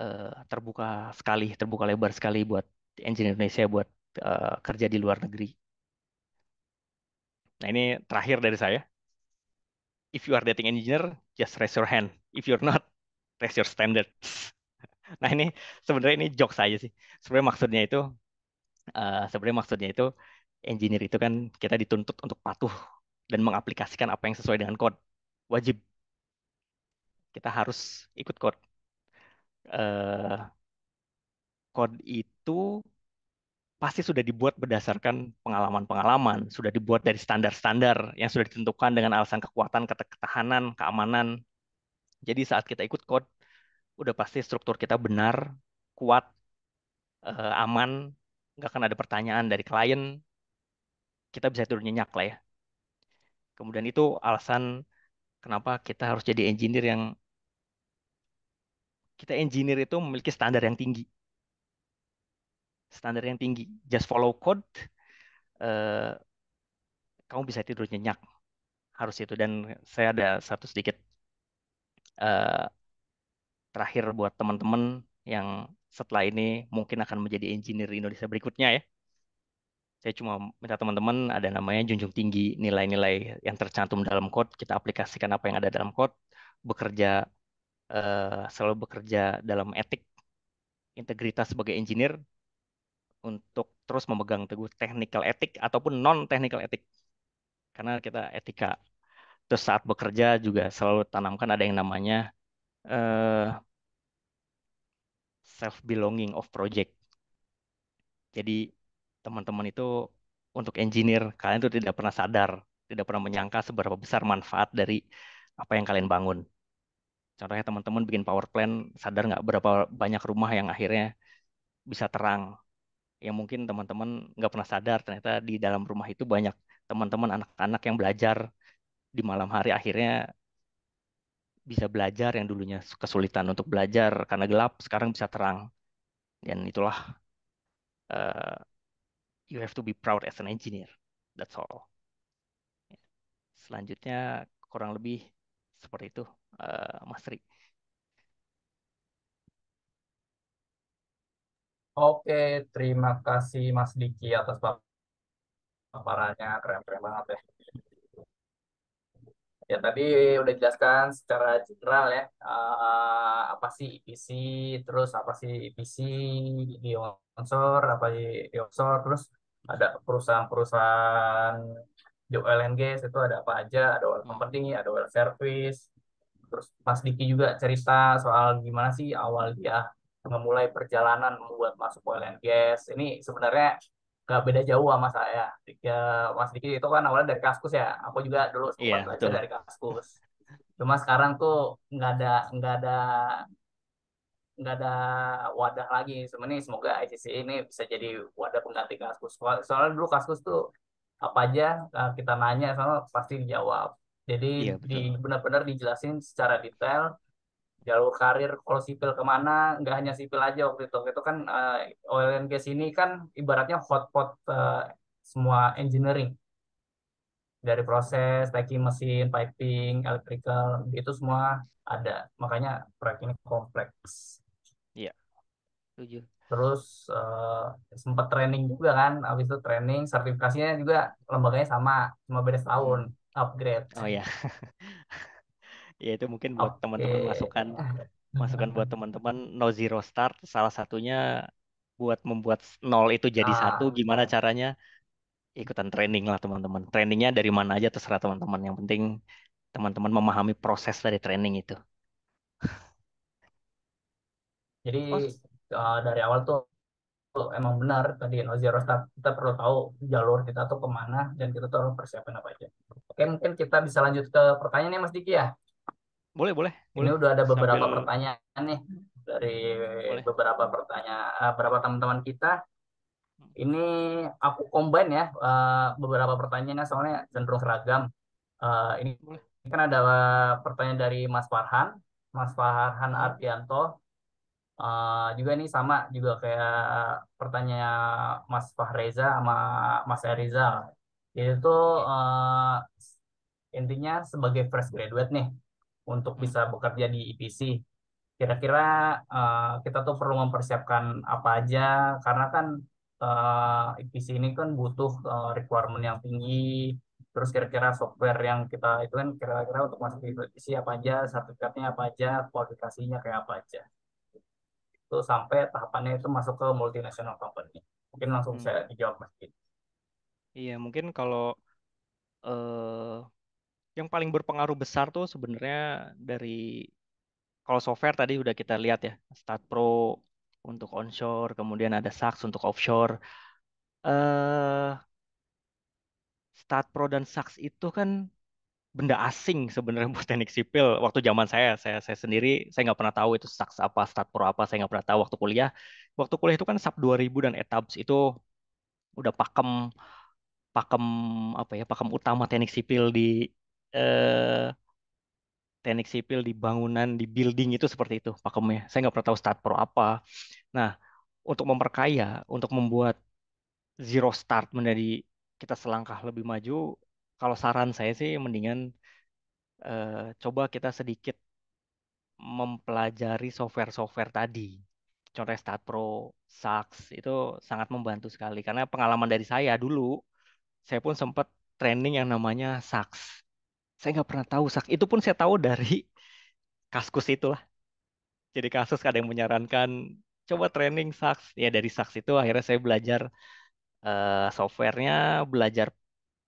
eh, terbuka sekali terbuka lebar sekali buat engineer Indonesia buat eh, kerja di luar negeri nah ini terakhir dari saya if you are dating engineer, just raise your hand. If you're not, raise your standards. nah ini sebenarnya ini joke saja sih. Sebenarnya maksudnya itu, uh, sebenarnya maksudnya itu engineer itu kan kita dituntut untuk patuh dan mengaplikasikan apa yang sesuai dengan code. Wajib. Kita harus ikut code. Uh, code itu pasti sudah dibuat berdasarkan pengalaman-pengalaman, sudah dibuat dari standar-standar yang sudah ditentukan dengan alasan kekuatan, ketahanan, keamanan. Jadi saat kita ikut code, udah pasti struktur kita benar, kuat, eh, aman, nggak akan ada pertanyaan dari klien, kita bisa tidur nyenyak lah ya. Kemudian itu alasan kenapa kita harus jadi engineer yang kita engineer itu memiliki standar yang tinggi standar yang tinggi. Just follow code, eh, kamu bisa tidur nyenyak. Harus itu. Dan saya ada satu sedikit eh, terakhir buat teman-teman yang setelah ini mungkin akan menjadi engineer Indonesia berikutnya ya. Saya cuma minta teman-teman ada namanya junjung tinggi nilai-nilai yang tercantum dalam code. Kita aplikasikan apa yang ada dalam code. Bekerja, uh, selalu bekerja dalam etik integritas sebagai engineer untuk terus memegang teguh technical etik ataupun non technical etik karena kita etika terus saat bekerja juga selalu tanamkan ada yang namanya uh, eh, self belonging of project jadi teman-teman itu untuk engineer kalian itu tidak pernah sadar tidak pernah menyangka seberapa besar manfaat dari apa yang kalian bangun contohnya teman-teman bikin power plan sadar nggak berapa banyak rumah yang akhirnya bisa terang yang mungkin teman-teman nggak pernah sadar ternyata di dalam rumah itu banyak teman-teman anak-anak yang belajar di malam hari akhirnya bisa belajar yang dulunya kesulitan untuk belajar karena gelap sekarang bisa terang dan itulah uh, you have to be proud as an engineer that's all selanjutnya kurang lebih seperti itu uh, Mas Rik Oke, terima kasih Mas Diki atas paparannya, keren-keren banget ya. Ya tadi udah jelaskan secara general ya, uh, apa sih EPC, terus apa sih EPC di onsor, apa di offshore, terus ada perusahaan-perusahaan di LNG itu ada apa aja, ada oil company, ada oil service, terus Mas Diki juga cerita soal gimana sih awal dia memulai perjalanan membuat masuk oil and gas ini sebenarnya gak beda jauh sama saya. Ya, Mas Diki itu kan awalnya dari Kaskus ya. Aku juga dulu sempat yeah, belajar dari Kaskus. Cuma sekarang tuh nggak ada nggak ada nggak ada wadah lagi. Sebenarnya semoga ICC ini bisa jadi wadah pengganti Kaskus. Soalnya dulu Kaskus tuh apa aja eh, kita nanya sama pasti dijawab. Jadi yeah, di benar-benar dijelasin secara detail jalur karir kalau sipil kemana nggak hanya sipil aja waktu itu waktu itu kan uh, oil and gas ini kan ibaratnya hotpot uh, semua engineering dari proses tacking mesin piping electrical itu semua ada makanya proyek ini kompleks iya setuju terus uh, eh, sempat training juga kan habis itu training sertifikasinya juga lembaganya sama cuma beda tahun hmm. upgrade oh ya ya itu mungkin buat teman teman-teman masukan ah, ah, ah. masukan buat teman-teman no zero start salah satunya buat membuat nol itu jadi ah. satu gimana caranya ikutan training lah teman-teman trainingnya dari mana aja terserah teman-teman yang penting teman-teman memahami proses dari training itu jadi uh, dari awal tuh emang benar tadi no zero start kita perlu tahu jalur kita tuh kemana dan kita tuh harus persiapan apa aja oke mungkin kita bisa lanjut ke pertanyaan ya Mas Diki ya boleh, boleh. Ini boleh. udah ada beberapa Sambil... pertanyaan nih dari boleh. beberapa pertanyaan eh, beberapa teman-teman kita. Hmm. Ini aku combine ya eh, beberapa pertanyaannya soalnya cenderung seragam. Eh, ini boleh. kan ada pertanyaan dari Mas Farhan, Mas Farhan hmm. Ardianto. juga ini sama juga kayak pertanyaan Mas Fahreza sama Mas Erizal. Itu tuh intinya sebagai fresh graduate nih untuk bisa hmm. bekerja di EPC, Kira-kira uh, kita tuh perlu mempersiapkan apa aja karena kan uh, eh, IPC e ini kan butuh uh, requirement yang tinggi. Terus kira-kira software yang kita itu kan kira-kira untuk masuk di IPC e apa aja, sertifikatnya apa aja, kualifikasinya kayak apa aja. Itu sampai tahapannya itu masuk ke multinational company. Mungkin langsung hmm. saya dijawab Mas Iya, mungkin kalau uh, yang paling berpengaruh besar tuh sebenarnya dari kalau software tadi udah kita lihat ya, Start Pro untuk onshore, kemudian ada Sax untuk offshore. Eh Start Pro dan Sax itu kan benda asing sebenarnya buat teknik sipil. Waktu zaman saya, saya saya sendiri saya nggak pernah tahu itu saks apa, start Pro apa, saya nggak pernah tahu waktu kuliah. Waktu kuliah itu kan SAP 2000 dan ETABS itu udah pakem pakem apa ya, pakem utama teknik sipil di eh, teknik sipil di bangunan, di building itu seperti itu pakemnya. Saya nggak pernah tahu start pro apa. Nah, untuk memperkaya, untuk membuat zero start menjadi kita selangkah lebih maju, kalau saran saya sih mendingan eh, coba kita sedikit mempelajari software-software tadi. Contohnya Start Pro, Saks, itu sangat membantu sekali karena pengalaman dari saya dulu, saya pun sempat training yang namanya Saks saya nggak pernah tahu sak itu pun saya tahu dari kaskus itulah jadi kasus ada yang menyarankan coba training saks ya dari saks itu akhirnya saya belajar uh, softwarenya belajar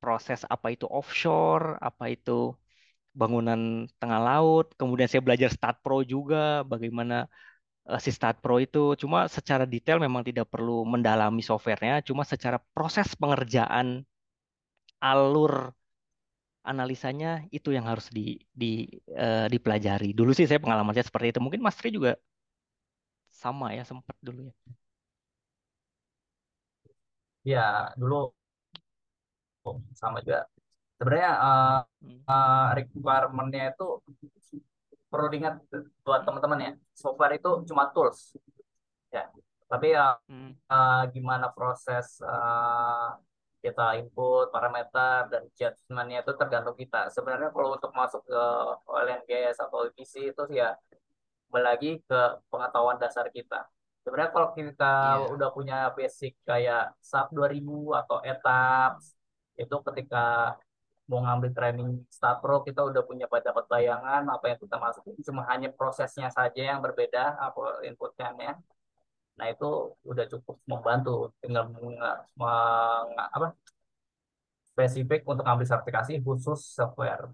proses apa itu offshore apa itu bangunan tengah laut kemudian saya belajar stat pro juga bagaimana uh, si stat pro itu cuma secara detail memang tidak perlu mendalami softwarenya cuma secara proses pengerjaan alur analisanya itu yang harus di, di uh, dipelajari. Dulu sih saya pengalaman saya seperti itu. Mungkin Mas Tri juga sama ya sempat dulu ya. Ya, dulu sama juga. Sebenarnya uh, uh, requirement-nya itu perlu diingat buat teman-teman ya. Software itu cuma tools. Ya. Tapi uh, hmm. uh, gimana proses uh, kita input parameter dan judgement-nya itu tergantung kita. Sebenarnya kalau untuk masuk ke oil and atau LPG e itu ya lagi ke pengetahuan dasar kita. Sebenarnya kalau kita yeah. udah punya basic kayak SAP 2000 atau ETAPS, itu ketika mau ngambil training start pro kita udah punya dapat bayangan apa yang kita masukin cuma hanya prosesnya saja yang berbeda apa inputnya Nah itu udah cukup membantu tinggal meng, apa, spesifik untuk ambil sertifikasi khusus software.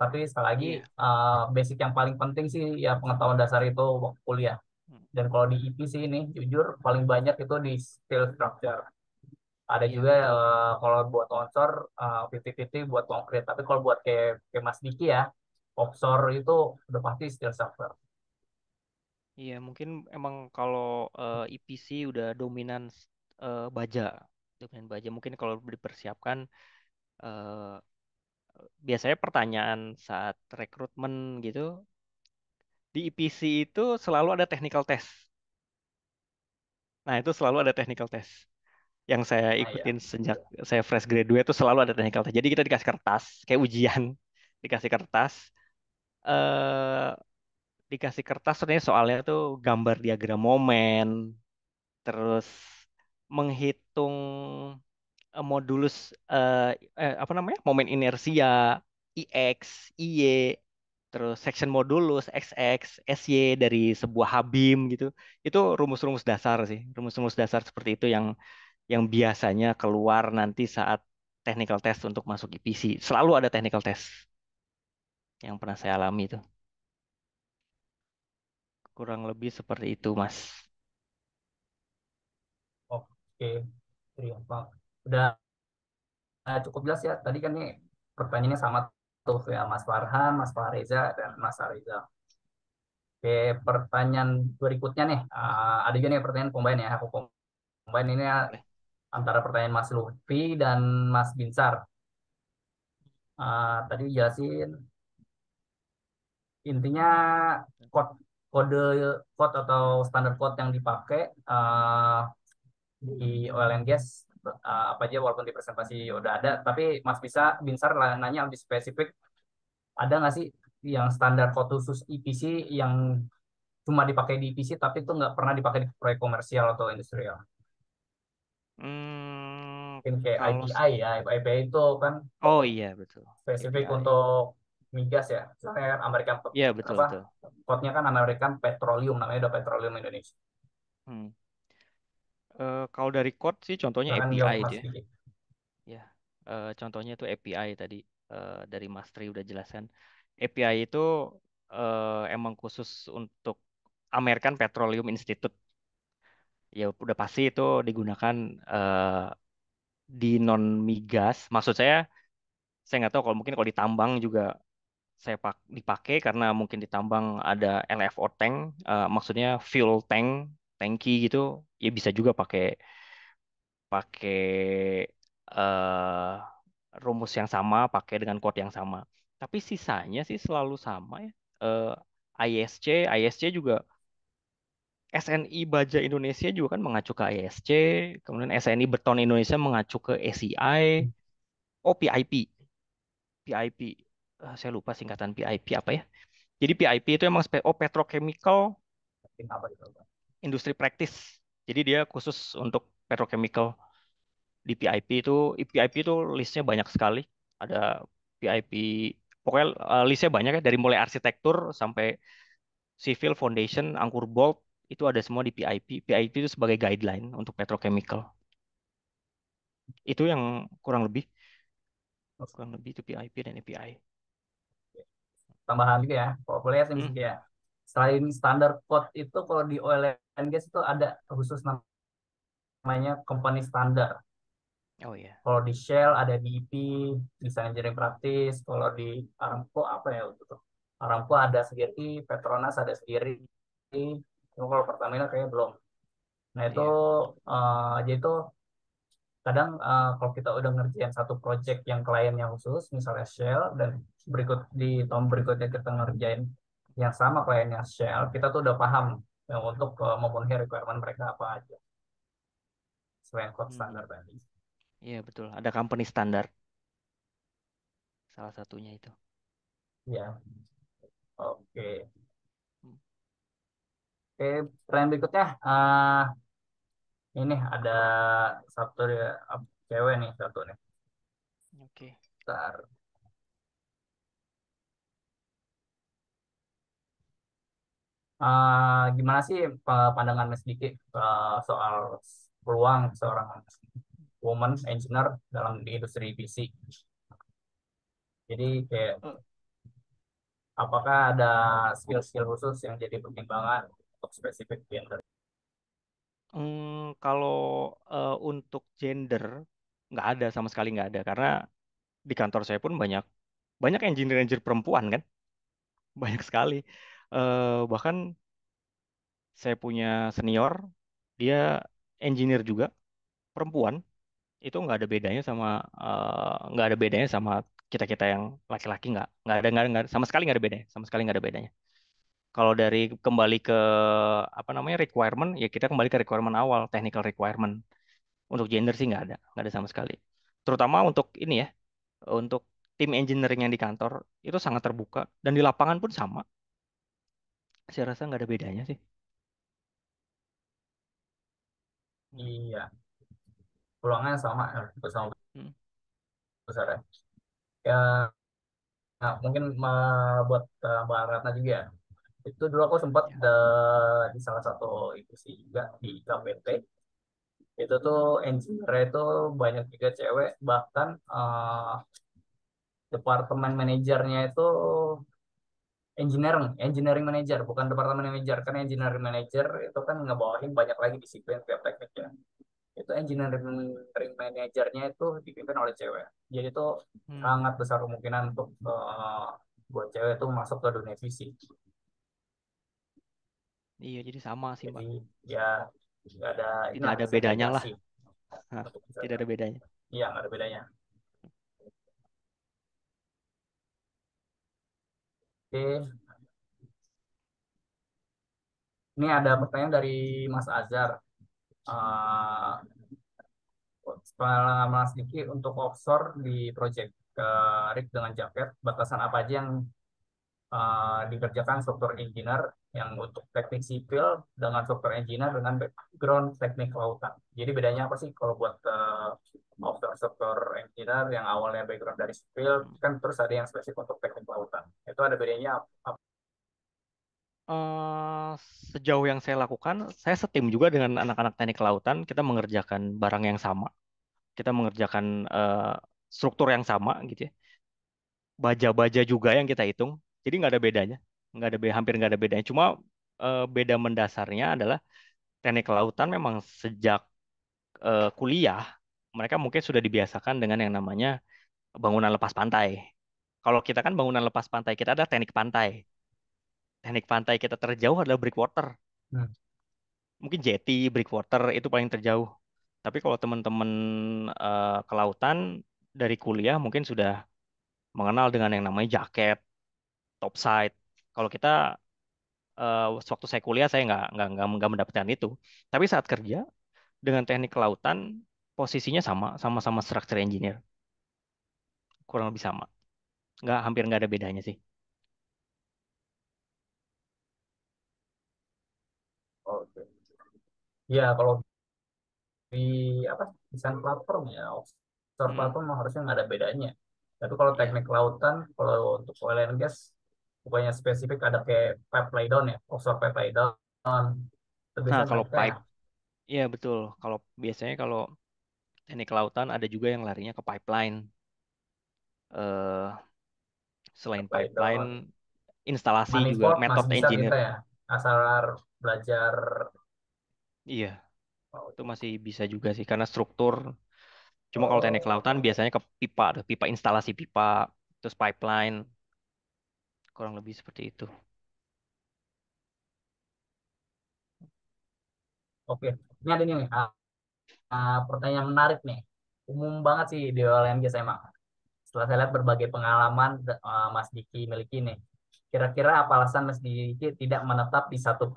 Tapi sekali lagi yeah. Iya. uh, basic yang paling penting sih ya pengetahuan dasar itu waktu kuliah. Hmm. Dan kalau di IP sih ini jujur paling banyak itu di steel structure. Ada iya. juga uh, kalau buat onsor eh, fifty uh, buat konkret. Tapi kalau buat kayak kayak Mas Diki ya offshore itu udah pasti steel software Iya, mungkin emang kalau uh, eh, IPC udah dominan uh, baja, dominan baja. Mungkin kalau dipersiapkan uh, biasanya pertanyaan saat rekrutmen gitu di IPC itu selalu ada technical test. Nah, itu selalu ada technical test. Yang saya ah, iya. ikutin ah, ya. sejak saya fresh graduate itu selalu ada technical test. Jadi kita dikasih kertas kayak ujian, dikasih kertas Uh, dikasih kertas sebenarnya soalnya tuh gambar diagram momen terus menghitung eh, modulus eh, eh, apa namanya momen inersia ix iy terus section modulus xx sy dari sebuah habim gitu itu rumus-rumus dasar sih rumus-rumus dasar seperti itu yang yang biasanya keluar nanti saat technical test untuk masuk IPC selalu ada technical test yang pernah saya alami itu Kurang lebih seperti itu, Mas. Oke, terima Pak. Udah eh, cukup jelas ya. Tadi kan nih pertanyaannya sama tuh ya Mas Farhan, Mas Fahreza, dan Mas Ariza. Oke, pertanyaan berikutnya nih. Uh, ada juga nih pertanyaan pembayan ya. Aku pembayan ini ya, antara pertanyaan Mas Lutfi dan Mas Binsar. Uh, tadi jelasin intinya code kode code atau standar code yang dipakai uh, di oil and gas uh, apa aja walaupun di presentasi udah ada tapi Mas bisa Binsar nanya lebih spesifik ada nggak sih yang standar code khusus EPC yang cuma dipakai di EPC tapi itu nggak pernah dipakai di proyek komersial atau industrial? Hmm, mungkin kayak IPI ya IPI itu kan oh iya betul spesifik untuk migas ya misalnya kan Amerika Iya betul, apa, betul. Kodnya kan American Petroleum namanya udah Petroleum Indonesia. Hmm. Uh, kalau dari code sih contohnya Karena API aja. Ya, ya. Uh, contohnya itu API tadi uh, dari Mas Tri udah jelaskan. API itu uh, emang khusus untuk American Petroleum Institute. Ya udah pasti itu digunakan uh, di non migas. Maksud saya, saya nggak tahu kalau mungkin kalau ditambang juga saya pak dipakai karena mungkin ditambang ada LFO tank, uh, maksudnya fuel tank, tanki gitu, ya bisa juga pakai pakai uh, rumus yang sama, pakai dengan code yang sama. Tapi sisanya sih selalu sama ya. Uh, eh, ISC, ISC juga SNI Baja Indonesia juga kan mengacu ke ISC, kemudian SNI Beton Indonesia mengacu ke ACI, oh PIP Eh, saya lupa singkatan PIP apa ya. Jadi PIP itu emang oh petrochemical Industry Practice. Jadi dia khusus untuk petrochemical di PIP itu PIP itu listnya banyak sekali. Ada PIP pokoknya eh, listnya banyak ya dari mulai arsitektur sampai civil foundation, angkur bolt itu ada semua di PIP. PIP itu sebagai guideline untuk petrochemical. Itu yang kurang lebih kurang lebih itu PIP dan API tambahan juga gitu ya Kalau boleh ya, sih hmm. ya selain standar code itu kalau di oil and gas itu ada khusus namanya company standar oh iya yeah. kalau di Shell ada di EP desain engineering practice kalau di Aramco apa ya itu Aramco ada sendiri Petronas ada sendiri cuma kalau Pertamina kayaknya belum nah itu yeah. Iya. uh, jadi itu kadang uh, kalau kita udah ngerjain satu project yang kliennya khusus misalnya Shell dan berikut di tahun berikutnya kita ngerjain yang sama kliennya Shell kita tuh udah paham yang untuk uh, memenuhi requirement mereka apa aja selain code hmm. standar tadi iya betul ada company standar salah satunya itu ya oke okay. Hmm. oke okay, pertanyaan berikutnya uh, ini ada satu ya, cewek nih satu nih. Oke. Okay. Uh, eh, gimana sih pandangan Mas Diki uh, eh, soal peluang seorang woman engineer dalam di industri PC? Jadi kayak oh. apakah ada skill-skill khusus yang jadi pertimbangan untuk spesifik gender? Mmm, kalau, uh, untuk gender, nggak ada, sama sekali nggak ada. Karena di kantor saya pun banyak banyak engineer-engineer perempuan kan. Banyak sekali, uh, bahkan saya punya senior, dia engineer juga, perempuan. Itu nggak ada bedanya sama, nggak nggak ada bedanya sama kita-kita yang laki-laki, nggak nggak ada nggak ada nggak sama sekali nggak ada bedanya sama sekali nggak ada bedanya kalau dari kembali ke apa namanya requirement ya kita kembali ke requirement awal technical requirement untuk gender sih nggak ada nggak ada sama sekali terutama untuk ini ya untuk tim engineering yang di kantor itu sangat terbuka dan di lapangan pun sama saya rasa nggak ada bedanya sih Iya, peluangnya sama sama hmm. besar ya. Nah, mungkin eh, buat eh, Mbak Ratna juga ya itu dulu aku sempat ya. di salah satu itu sih juga di KPT itu tuh engineer itu banyak juga cewek bahkan uh, departemen manajernya itu engineering engineering manager bukan departemen manager karena engineering manager itu kan ngebawahin banyak lagi disiplin tiap tekniknya itu engineering manajernya itu dipimpin oleh cewek jadi itu hmm. sangat besar kemungkinan untuk uh, buat cewek itu masuk ke dunia fisik Iya, jadi sama sih, Pak. Iya, ya ada tidak ada bedanya lah. Nah, tidak ada bedanya. Iya, tidak ada bedanya. Oke. Ini ada pertanyaan dari Mas Azhar. Uh, pengalaman sedikit untuk offshore di proyek eh, uh, dengan jaket, batasan apa aja yang uh, dikerjakan struktur engineer yang untuk teknik sipil dengan software engineer dengan background teknik kelautan. Jadi bedanya apa sih kalau buat uh, software software engineer yang awalnya background dari sipil hmm. kan terus ada yang spesifik untuk teknik kelautan. Itu ada bedanya apa? Uh, eh, sejauh yang saya lakukan, saya setim juga dengan anak-anak teknik kelautan. Kita mengerjakan barang yang sama, kita mengerjakan uh, struktur yang sama, gitu ya. Baja-baja juga yang kita hitung, jadi nggak ada bedanya nggak ada hampir nggak ada bedanya cuma uh, beda mendasarnya adalah teknik kelautan memang sejak uh, kuliah mereka mungkin sudah dibiasakan dengan yang namanya bangunan lepas pantai kalau kita kan bangunan lepas pantai kita ada teknik pantai teknik pantai kita terjauh adalah breakwater hmm. mungkin jetty breakwater itu paling terjauh tapi kalau teman-teman eh, kelautan dari kuliah mungkin sudah mengenal dengan yang namanya jaket topside kalau kita uh, eh, waktu saya kuliah saya nggak nggak nggak mendapatkan itu. Tapi saat kerja dengan teknik kelautan posisinya sama sama sama structure engineer kurang lebih sama. Nggak hampir nggak ada bedanya sih. Oke. Ya kalau di apa desain platform ya offshore hmm. platform harusnya nggak ada bedanya. Tapi kalau teknik lautan, kalau untuk oil and gas bukannya spesifik ada kayak pipe laydown ya offshore pipe laydown nah kalau pipe iya betul kalau biasanya kalau teknik kelautan ada juga yang larinya ke pipeline uh, selain pipeline, pipeline instalasi Manifold juga metode masih engineer ya asal belajar iya oh, itu masih bisa juga sih karena struktur cuma oh. kalau teknik oh. kelautan biasanya ke pipa ada pipa instalasi pipa terus pipeline kurang lebih seperti itu. Oke, ini ada nih uh, uh, pertanyaan menarik nih. Umum banget sih di OLMG saya mah. Setelah saya lihat berbagai pengalaman uh, Mas Diki miliki nih, kira-kira apa alasan Mas Diki tidak menetap di satu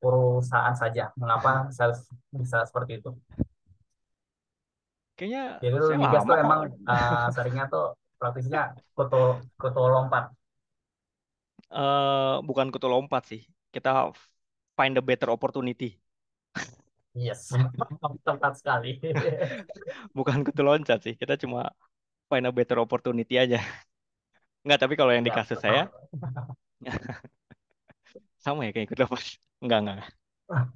perusahaan saja? Mengapa saya bisa seperti itu? Kayaknya Jadi saya Migas tuh emang uh, seringnya tuh praktisnya kutu, kutu lompat. Eh, bukan kutu lompat sih. Kita find the better opportunity. Yes, tepat sekali. bukan kutu loncat sih, kita cuma find a better opportunity aja. Enggak, tapi kalau yang di kasus saya sama ya kayak ikut lompat. Enggak, enggak. Uh,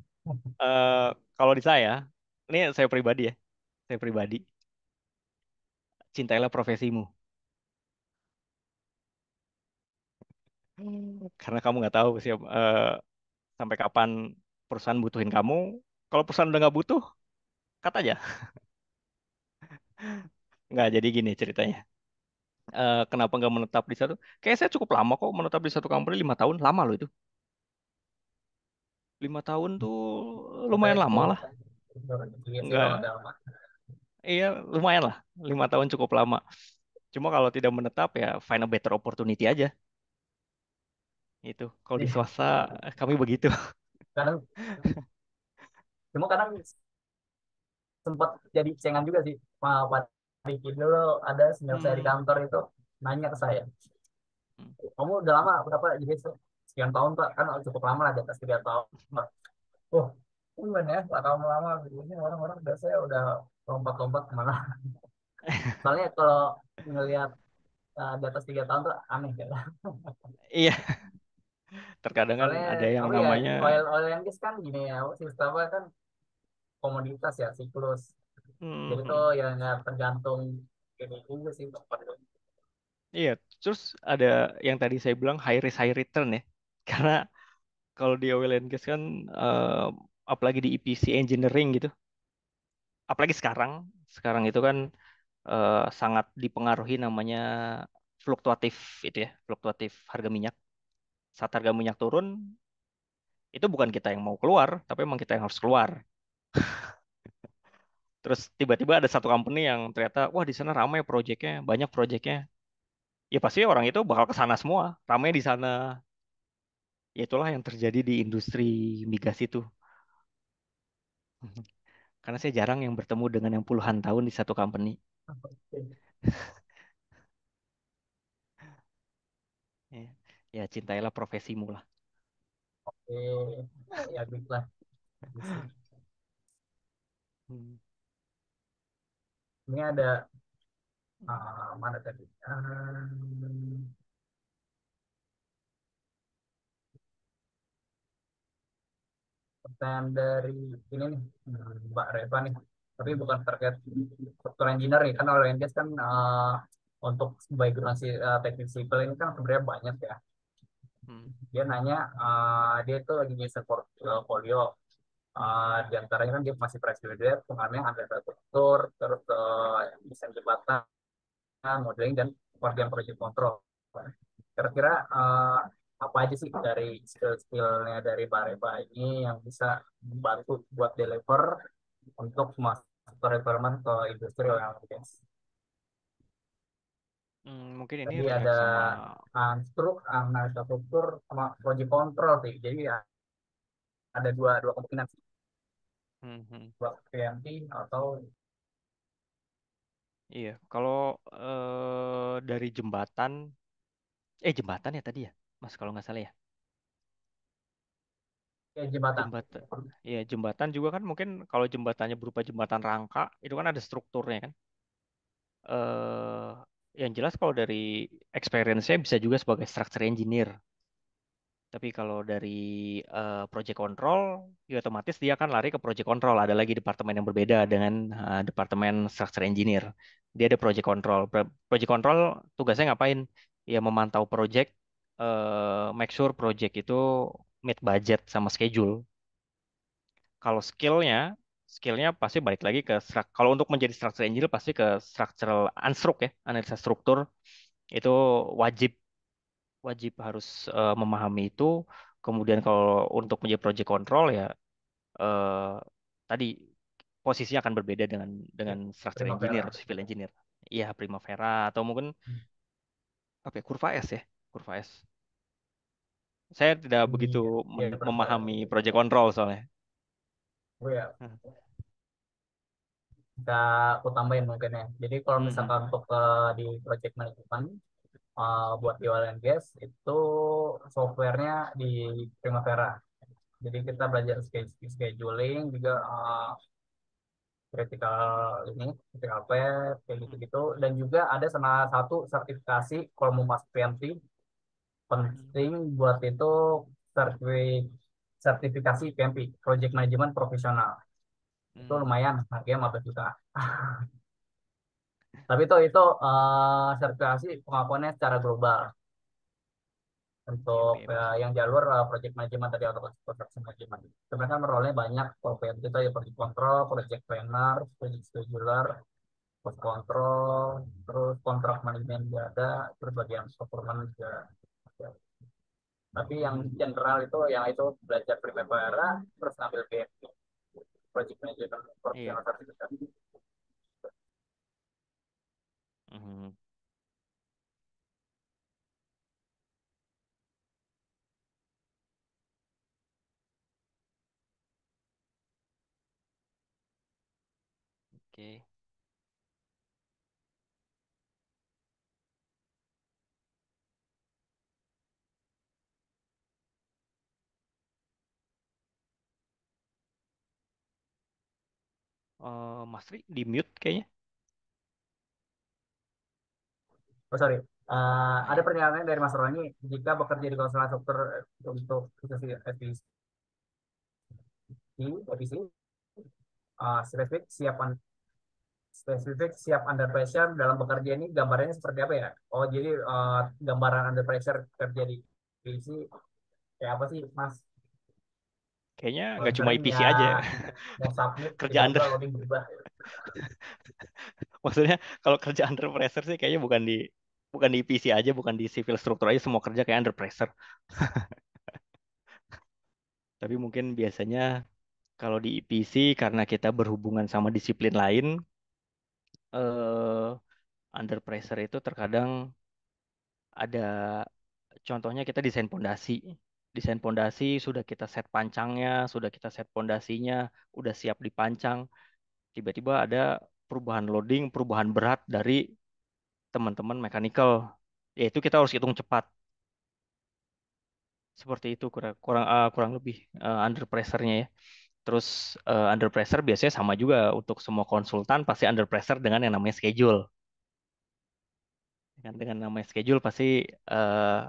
eh, kalau di saya, ini saya pribadi ya. Saya pribadi. Cintailah profesimu. Hmm. Karena kamu nggak tahu siap, uh, sampai kapan perusahaan butuhin kamu. Kalau perusahaan udah nggak butuh, kata aja. Nggak jadi gini ceritanya. Uh, kenapa nggak menetap di satu? Kayaknya saya cukup lama kok menetap di satu company lima tahun. Lama loh itu. Lima tahun tuh lumayan lama lah. Nggak, iya lumayan lah. Lima tahun cukup lama. Cuma kalau tidak menetap ya find a better opportunity aja itu kalau di iya. swasta kami begitu kadang cuma kadang sempat jadi cengang juga sih Pak Riki dulu ada senior saya di hmm. kantor itu nanya ke saya hmm. kamu udah lama berapa jadi sekian tahun pak kan cukup lama lah di atas tiga tahun pak oh gimana ya pak lama-lama begini orang-orang biasanya udah lompat-lompat kemana soalnya kalau ngelihat uh, di atas tiga tahun tuh aneh kan iya terkadang kan ada yang ya, namanya ya, oil oil yang kan gini ya sistemnya kan komoditas ya siklus hmm. jadi tuh yang ya tergantung gini juga sih iya terus ada yang tadi saya bilang high risk high return ya karena kalau di oil and gas kan uh, apalagi di EPC engineering gitu apalagi sekarang sekarang itu kan uh, sangat dipengaruhi namanya fluktuatif itu ya fluktuatif harga minyak saat harga minyak turun itu bukan kita yang mau keluar, tapi memang kita yang harus keluar. Terus tiba-tiba ada satu company yang ternyata wah di sana ramai proyeknya, banyak proyeknya. Ya pasti orang itu bakal ke sana semua, ramai di sana. Ya itulah yang terjadi di industri migas itu. Karena saya jarang yang bertemu dengan yang puluhan tahun di satu company. ya cintailah profesimu lah. Oke, ya baiklah. Ini ada uh, mana tadi? um, pertanyaan dari ini nih Mbak Reva nih tapi bukan terkait software engineer nih kan orang kan uh, untuk background si, uh, teknik sipil ini kan sebenarnya banyak ya Hmm. Dia nanya, uh, dia itu lagi nyusun portfolio. Eh, uh, ah, di antaranya kan dia masih fresh graduate, kemarin ada struktur terus uh, eh, desain jembatan, modeling, dan organ project control. Kira-kira uh, apa aja sih dari skill-skillnya dari Bareba ini yang bisa bantu buat deliver untuk master requirement ke industri yang guys? Hmm, mungkin ini jadi ada sama... struk, analisa struktur, sama project control sih. Jadi ya, ada dua dua kemungkinan Hmm, Hmm. Buat PMT atau Iya, kalau eh, dari jembatan, eh jembatan ya tadi ya, Mas kalau nggak salah ya. Ya, jembatan. Jembatan, ya jembatan juga kan mungkin kalau jembatannya berupa jembatan rangka, itu kan ada strukturnya kan. Eh, yang jelas kalau dari experience-nya bisa juga sebagai structure engineer. Tapi kalau dari uh, project control, ya otomatis dia akan lari ke project control. Ada lagi departemen yang berbeda dengan uh, departemen structure engineer. Dia ada project control. project control tugasnya ngapain? Ya memantau project, uh, make sure project itu meet budget sama schedule. Kalau skill-nya skillnya pasti balik lagi ke kalau untuk menjadi structure engineer pasti ke structural unstruct ya analisa struktur itu wajib wajib harus uh, memahami itu kemudian kalau untuk menjadi project control ya uh, tadi posisinya akan berbeda dengan dengan iya, structural engineer atau civil engineer iya primavera atau mungkin hmm. apa ya, kurva S ya kurva S saya tidak hmm, begitu ya, memahami project control soalnya Oh ya kita aku tambahin mungkin ya jadi kalau hmm, misalkan hmm. untuk uh, di project management uh, buat di and gas itu softwarenya di Primavera jadi kita belajar scheduling juga uh, critical ini critical path kayak gitu gitu dan juga ada salah satu sertifikasi kalau mau masuk PMT penting buat itu sertifikasi sertifikasi PMP Project Management Profesional hmm. itu lumayan harganya 15 juta tapi itu itu uh, eh, sertifikasi pengakuannya secara global untuk uh, yang jalur uh, project management tadi atau construction management. Sebenarnya kan role banyak, PPM kita ya project control, project planner, project scheduler, Post control, terus Contract Management juga ada, terus bagian performance juga tapi yang general itu yang itu belajar primavera terus ambil BMP project manager profesional iya. mm -hmm. Oke. Okay. Eh, Mas Tri di mute kayaknya. Oh sorry. Uh, ada pernyataan dari Mas Roni jika bekerja di konsulat dokter eh, untuk FPC, FPC uh, spesifik siap spesifik siap under pressure dalam bekerja ini gambarnya seperti apa ya? Oh jadi uh, gambaran under pressure kerja di FPC kayak apa sih Mas? Kayaknya nggak cuma IPC ya. aja. Ya. kerja under. Maksudnya kalau kerja under pressure sih kayaknya bukan di bukan di IPC aja, bukan di civil structure aja, semua kerja kayak under pressure. Tapi mungkin biasanya kalau di IPC karena kita berhubungan sama disiplin lain, eh, under pressure itu terkadang ada contohnya kita desain pondasi desain pondasi sudah kita set pancangnya, sudah kita set pondasinya, udah siap dipancang. Tiba-tiba ada perubahan loading, perubahan berat dari teman-teman mechanical. Yaitu kita harus hitung cepat. Seperti itu kurang kurang uh, kurang lebih uh, under pressure-nya ya. Terus uh, under pressure biasanya sama juga untuk semua konsultan pasti under pressure dengan yang namanya schedule. Dengan, dengan namanya schedule pasti uh,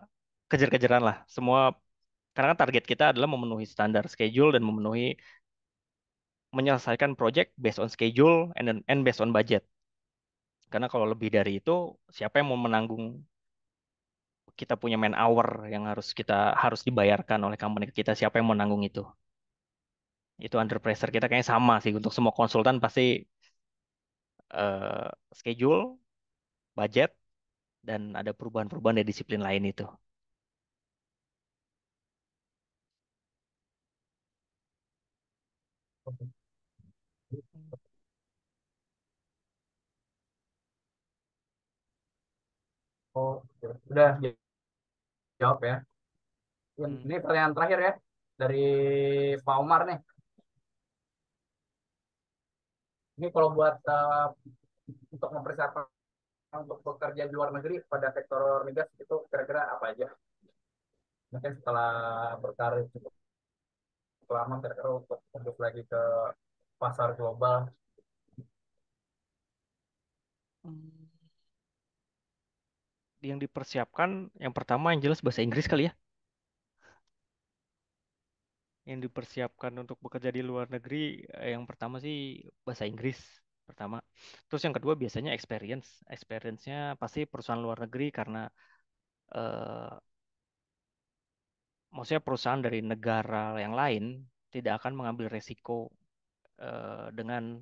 kejar-kejaran lah. Semua karena target kita adalah memenuhi standar schedule dan memenuhi menyelesaikan project based on schedule and and based on budget. Karena kalau lebih dari itu, siapa yang mau menanggung kita punya man hour yang harus kita harus dibayarkan oleh company kita, siapa yang mau nanggung itu? Itu under pressure kita kayaknya sama sih untuk semua konsultan pasti uh, schedule, budget, dan ada perubahan-perubahan dari disiplin lain itu. Oh, sudah ya udah jawab ya. Hmm. Ini pertanyaan terakhir ya dari Pak Umar nih. Ini kalau buat uh, untuk mempersiapkan untuk bekerja di luar negeri pada sektor migas itu kira-kira apa aja? Mungkin setelah berkarir cukup lama kira-kira untuk untuk lagi ke pasar global? Hmm. Yang dipersiapkan yang pertama yang jelas bahasa Inggris kali ya. Yang dipersiapkan untuk bekerja di luar negeri eh, yang pertama sih bahasa Inggris pertama. Terus yang kedua biasanya experience. Experience-nya pasti perusahaan luar negeri karena eh, maksudnya perusahaan dari negara yang lain tidak akan mengambil resiko uh, dengan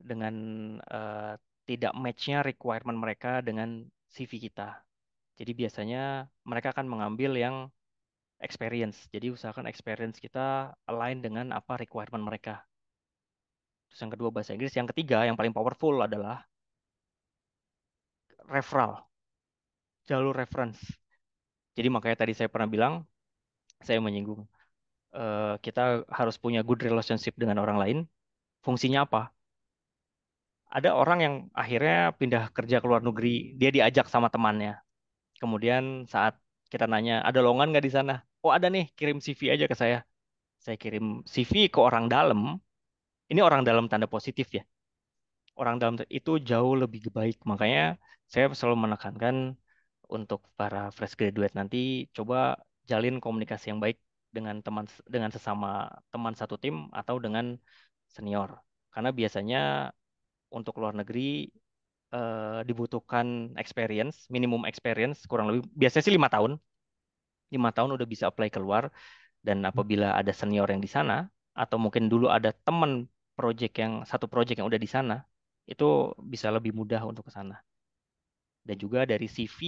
dengan uh, tidak matchnya requirement mereka dengan CV kita. Jadi biasanya mereka akan mengambil yang experience. Jadi usahakan experience kita align dengan apa requirement mereka. Terus yang kedua bahasa Inggris. Yang ketiga yang paling powerful adalah referral. Jalur reference. Jadi makanya tadi saya pernah bilang, saya menyinggung, uh, kita harus punya good relationship dengan orang lain. Fungsinya apa? Ada orang yang akhirnya pindah kerja ke luar negeri, dia diajak sama temannya. Kemudian saat kita nanya, ada longan nggak di sana? Oh ada nih, kirim CV aja ke saya. Saya kirim CV ke orang dalam. Ini orang dalam tanda positif ya. Orang dalam itu jauh lebih baik. Makanya saya selalu menekankan untuk para fresh graduate nanti coba jalin komunikasi yang baik dengan teman dengan sesama teman satu tim atau dengan senior karena biasanya untuk luar negeri eh, dibutuhkan experience minimum experience kurang lebih biasanya sih lima tahun lima tahun udah bisa apply keluar dan hmm. apabila ada senior yang di sana atau mungkin dulu ada teman project yang satu project yang udah di sana itu bisa lebih mudah untuk ke sana dan juga dari CV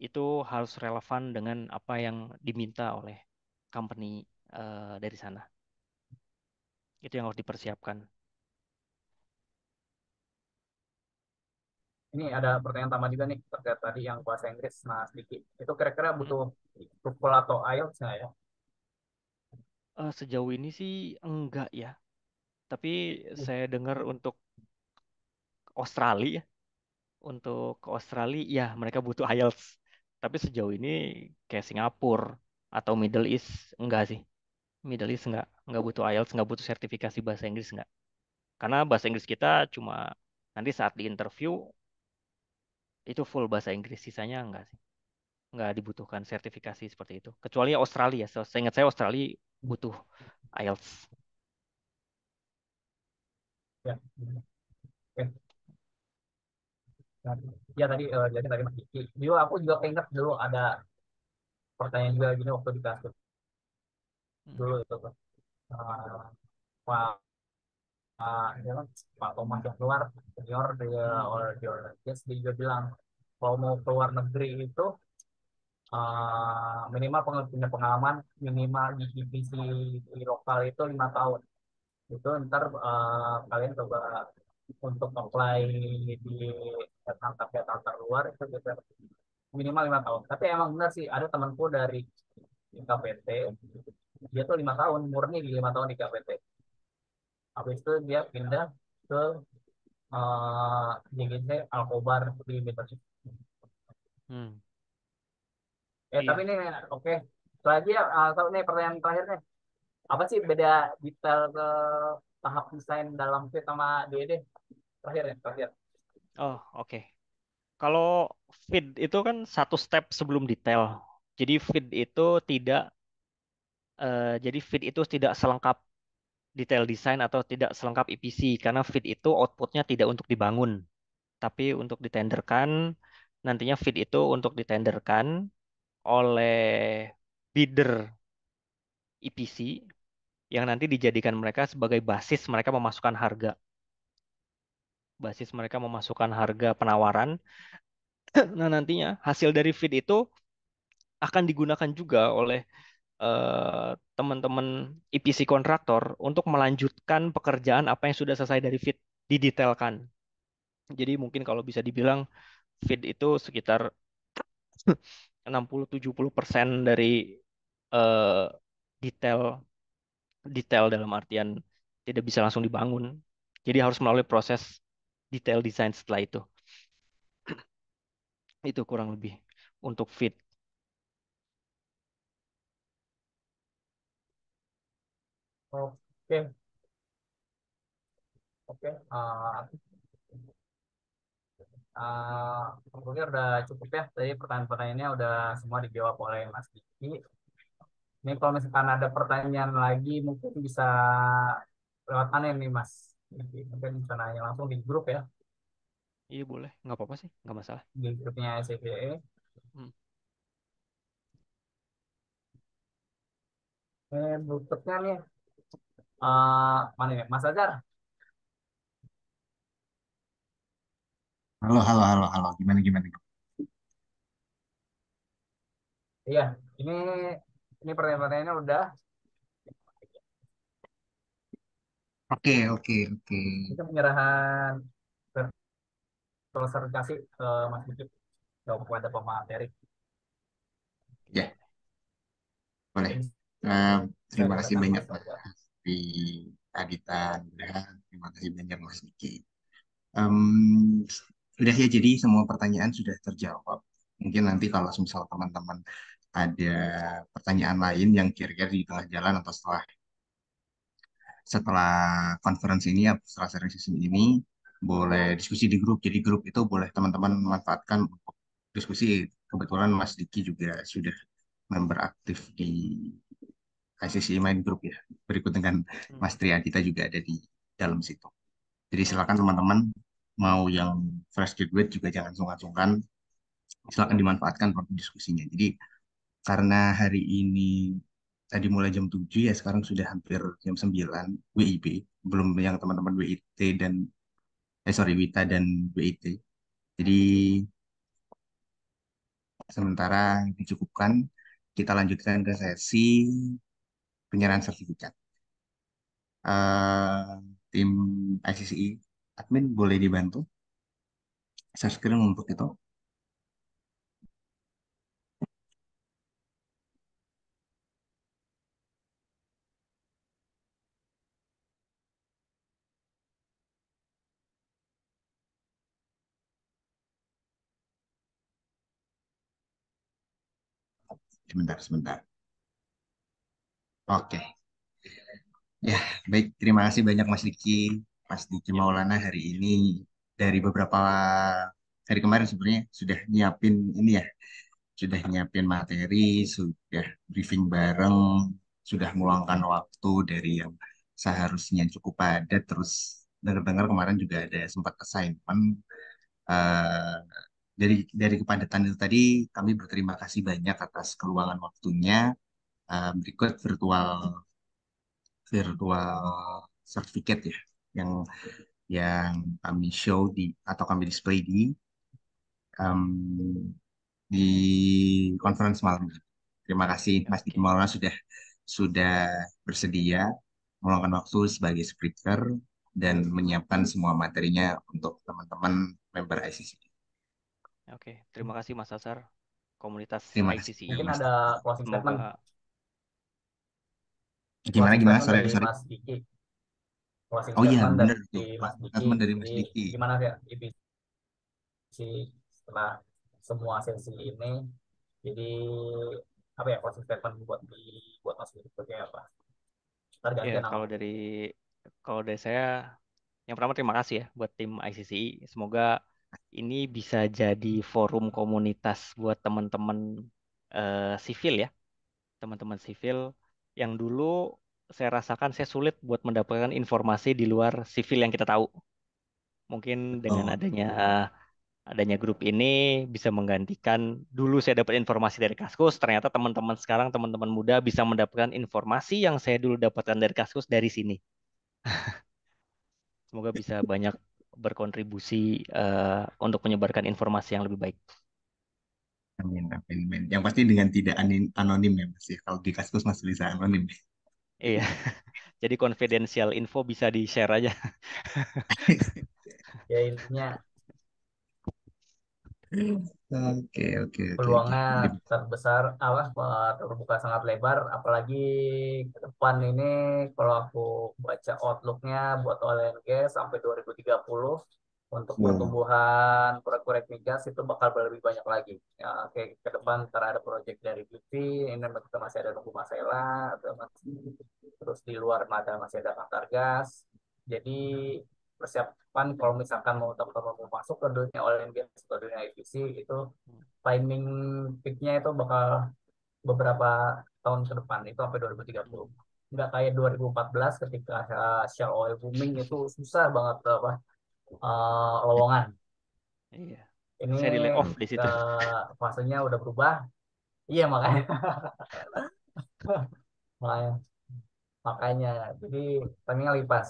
itu harus relevan dengan apa yang diminta oleh company uh, dari sana. Itu yang harus dipersiapkan. Ini ada pertanyaan tambahan juga nih terkait tadi yang bahasa Inggris. Nah, sedikit. Itu kira-kira hmm. butuh TOEFL atau IELTS nggak ya? Uh, sejauh ini sih enggak ya. Tapi hmm. saya dengar untuk Australia untuk ke Australia ya mereka butuh IELTS tapi sejauh ini kayak Singapura atau Middle East enggak sih Middle East enggak enggak butuh IELTS enggak butuh sertifikasi bahasa Inggris enggak karena bahasa Inggris kita cuma nanti saat di interview itu full bahasa Inggris sisanya enggak sih enggak dibutuhkan sertifikasi seperti itu kecuali Australia so, saya ingat saya Australia butuh IELTS ya. Ya ya tadi uh, jadi tadi Mas Diki dulu aku juga keinget dulu ada pertanyaan juga gini waktu di kelas hmm. dulu itu uh, Pak uh, Pak Thomas yang keluar senior dia hmm. or your yes, dia juga bilang kalau mau keluar negeri itu uh, minimal punya pengalaman minimal di divisi di lokal itu lima tahun itu ntar uh, kalian coba untuk apply di tapi ya startup luar itu bisa minimal lima tahun tapi emang benar sih ada temanku dari KPT dia tuh lima tahun murni di lima tahun di KPT habis itu dia pindah ke uh, Alkobar di Universitas hmm. eh iya. tapi ini oke okay. terakhir uh, nih pertanyaan terakhir nih apa sih beda detail ke tahap desain dalam fit sama dede terakhir ya terakhir Oh, oke. Kalau feed itu kan satu step sebelum detail. Jadi feed itu tidak uh, jadi feed itu tidak selengkap detail design atau tidak selengkap EPC karena feed itu outputnya tidak untuk dibangun, tapi untuk ditenderkan. Nantinya feed itu untuk ditenderkan oleh bidder EPC yang nanti dijadikan mereka sebagai basis mereka memasukkan harga basis mereka memasukkan harga penawaran. Nah, nantinya hasil dari feed itu akan digunakan juga oleh teman eh, teman-teman EPC kontraktor untuk melanjutkan pekerjaan apa yang sudah selesai dari feed didetailkan. Jadi mungkin kalau bisa dibilang feed itu sekitar 60-70% dari uh, detail detail dalam artian tidak bisa langsung dibangun. Jadi harus melalui proses detail design setelah itu. itu kurang lebih untuk fit. Oke. Oke. ah Uh uh, udah cukup ya. Tadi pertanyaan-pertanyaannya udah semua dijawab oleh Mas Diki. Ini kalau misalkan ada pertanyaan lagi mungkin bisa lewat mana nih Mas? nanti mungkin bisa nanya langsung di grup ya iya boleh nggak apa-apa sih nggak masalah di grupnya SCVE hmm. eh berikutnya nih uh, mana ya Mas Azhar halo halo halo halo gimana gimana iya ini ini pertanyaan-pertanyaannya udah Oke, oke, oke. Itu penyerahan klarifikasi ke eh, Mas Bukit jawab kepada pemateri. Ya, boleh. Um, terima kasih banyak Mas Di Adita terima kasih banyak Mas Diki. Um, sudah ya, jadi semua pertanyaan sudah terjawab. Mungkin nanti kalau misal teman-teman ada pertanyaan lain yang kira-kira di tengah jalan atau setelah setelah konferensi ini, ya, setelah sharing session ini, boleh diskusi di grup. Jadi grup itu boleh teman-teman manfaatkan untuk diskusi. Kebetulan Mas Diki juga sudah member aktif di ICC Main grup ya. Berikut dengan hmm. Mas kita juga ada di dalam situ. Jadi silakan teman-teman mau yang fresh graduate juga jangan sungkan-sungkan. Silakan dimanfaatkan untuk diskusinya. Jadi karena hari ini tadi mulai jam 7 ya sekarang sudah hampir jam 9 WIB belum yang teman-teman WIT dan eh sorry WITA dan WIT jadi sementara dicukupkan kita lanjutkan ke sesi penyerahan sertifikat uh, tim ICCI admin boleh dibantu saya screen untuk itu sebentar, sebentar. Oke. Ya, baik. Terima kasih banyak Mas Diki. Mas Diki iya. Maulana hari ini dari beberapa hari kemarin sebenarnya sudah nyiapin ini ya. Sudah nyiapin materi, sudah briefing bareng, sudah meluangkan waktu dari yang seharusnya cukup padat terus dengar-dengar kemarin juga ada sempat assignment uh, dari dari kepadatan itu tadi kami berterima kasih banyak atas keluangan waktunya. Uh, berikut virtual virtual certificate ya yang yang kami show di atau kami display di um, di conference malam ini. Terima kasih Mas Diki Maulana sudah sudah bersedia meluangkan waktu sebagai speaker dan menyiapkan semua materinya untuk teman-teman member ICC. Oke, terima kasih Mas Asar, komunitas Terima kasih. ICCI. Mungkin ada closing statement. Semoga Gimana gimana? Sorry, sorry. Mas Diki. Closing Oh iya, benar dari Mas Diki. statement dari Mas Jadi Diki. gimana ya IPC setelah semua sesi ini? Jadi apa ya closing statement buat di buat Mas Diki seperti apa? Ya, kalau dari kalau dari saya, yang pertama terima kasih ya buat tim ICCI. Semoga ini bisa jadi forum komunitas buat teman-teman uh, sivil ya, teman-teman sivil yang dulu saya rasakan saya sulit buat mendapatkan informasi di luar sivil yang kita tahu. Mungkin dengan oh. adanya adanya grup ini bisa menggantikan dulu saya dapat informasi dari Kaskus, ternyata teman-teman sekarang teman-teman muda bisa mendapatkan informasi yang saya dulu dapatkan dari Kaskus dari sini. Semoga bisa banyak berkontribusi uh, untuk menyebarkan informasi yang lebih baik. Amin, amin, amin. Yang pasti dengan tidak anin anonim ya mas ya. Kalau di kasus masih bisa anonim. Iya, jadi confidential info bisa di share aja. ya intinya Oke, oke, oke, oke. Peluangnya terbesar, besar, apa, terbuka sangat lebar, apalagi ke depan ini kalau aku baca outlooknya buat oil and gas sampai 2030 untuk Wow. Iya. pertumbuhan proyek-proyek migas itu bakal lebih banyak lagi. Ya, oke, ke depan terhadap ada proyek dari BP, ini kita masih ada nunggu Masela, terus di luar ada masih ada Pasar Gas. Jadi persiapan kalau misalkan mau dokter mau masuk ke dunia Olimpiade ke dunia IPC itu timing peaknya itu bakal beberapa tahun ke depan itu sampai 2030 nggak kayak 2014 ketika uh, share oil booming itu susah banget apa uh, lowongan iya ini saya di di situ uh, fasenya udah berubah iya makanya makanya makanya jadi timingnya lagi pas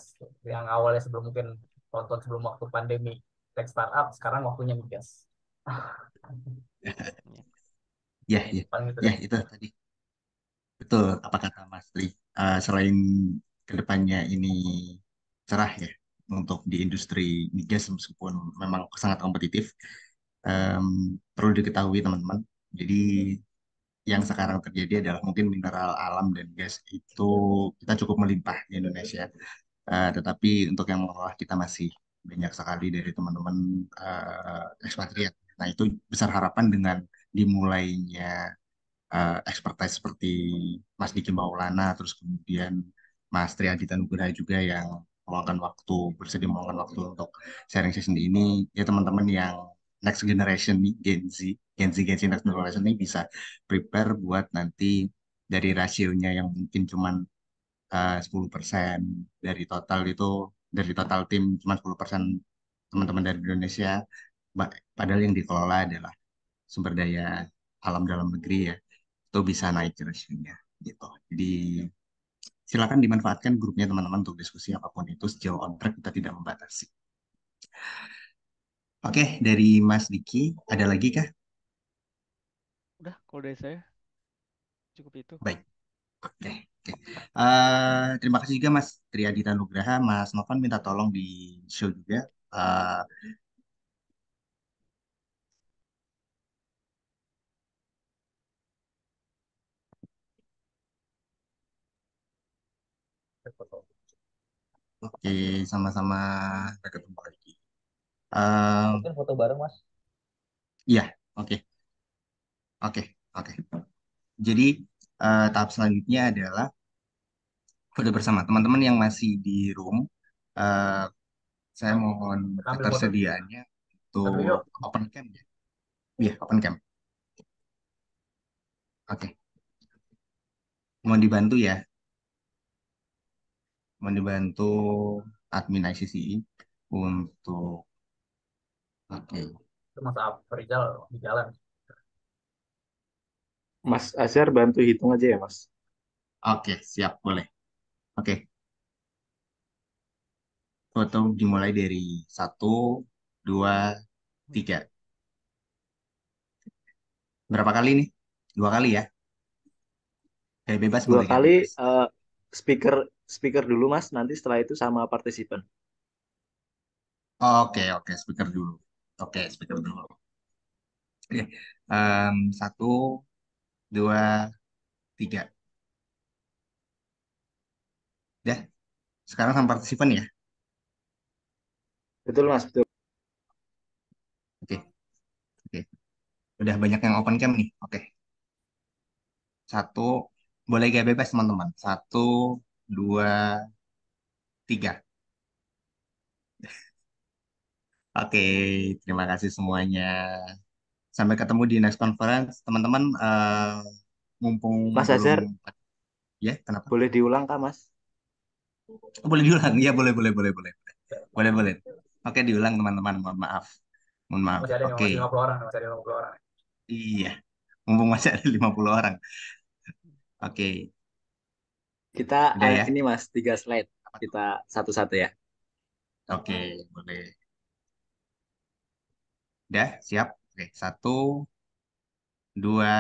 yang awalnya sebelum mungkin tonton sebelum waktu pandemi tech startup sekarang waktunya migas ya ya itu ya itu tadi betul apa kata Mas Tri uh, selain kedepannya ini cerah ya untuk di industri migas meskipun memang sangat kompetitif um, perlu diketahui teman-teman jadi yang sekarang terjadi adalah mungkin mineral alam dan gas itu kita cukup melimpah di Indonesia. Uh, tetapi untuk yang mengolah kita masih banyak sekali dari teman-teman uh, ekspatriat. Nah itu besar harapan dengan dimulainya uh, eh, expertise seperti Mas Diki Maulana, terus kemudian Mas Tri Nugraha juga yang meluangkan waktu bersedia meluangkan waktu untuk sharing session ini ya teman-teman yang next generation nih Gen Z, Gen Z, Gen Z next generation ini bisa prepare buat nanti dari rasionya yang mungkin cuman eh, uh, 10% dari total itu dari total tim cuma 10% teman-teman dari Indonesia padahal yang dikelola adalah sumber daya alam dalam negeri ya itu bisa naik rasionya gitu. Jadi silakan dimanfaatkan grupnya teman-teman untuk diskusi apapun itu sejauh on track kita tidak membatasi. Oke, dari Mas Diki, ada lagi kah? Udah, kalau dari saya cukup itu. Baik. Oke. okay. Uh, eh, terima kasih juga Mas Triadi Nugraha, Mas Novan minta tolong di show juga. Uh, Oke, sama-sama. Kita ketemu lagi. Mungkin foto bareng, Mas. Iya, oke. Oke, oke. Jadi uh, tahap selanjutnya adalah foto bersama. Teman-teman yang masih di room, uh, saya mohon Ambil ketersediaannya untuk open cam ya. Iya, open cam. Oke. Mohon dibantu ya. Mohon dibantu admin ICCI untuk Oke. Itu Mas Afrizal di jalan. Mas Azhar bantu hitung aja ya, Mas. Oke, siap, boleh. Oke. Foto dimulai dari satu, dua, tiga. Berapa kali nih? Dua kali ya? Kayak bebas Dua boleh. kali bebas. uh, speaker speaker dulu Mas, nanti setelah itu sama partisipan. Oke, oke, speaker dulu. Oke, speaker dulu. Oke, um, satu, dua, tiga. Ya, sekarang sama partisipan ya. Betul mas, betul. Oke, oke. Udah banyak yang open cam nih. Oke. Satu, boleh gak bebas teman-teman. Satu, dua, tiga. Oke, terima kasih semuanya. Sampai ketemu di next conference, teman-teman. Uh, mumpung Mas belum Azhar, ya, kenapa? boleh diulang kah Mas? Boleh diulang? Ya, boleh, boleh, boleh, boleh, boleh, boleh. Oke, diulang teman-teman. Mohon maaf, mohon maaf. Oke, Okay. orang, iya. Mumpung masih ada 50 orang. Oke, Kita Udah ya? ini Mas, tiga slide. Kita satu-satu ya. Oke, boleh. Udah, siap? Oke, satu, dua,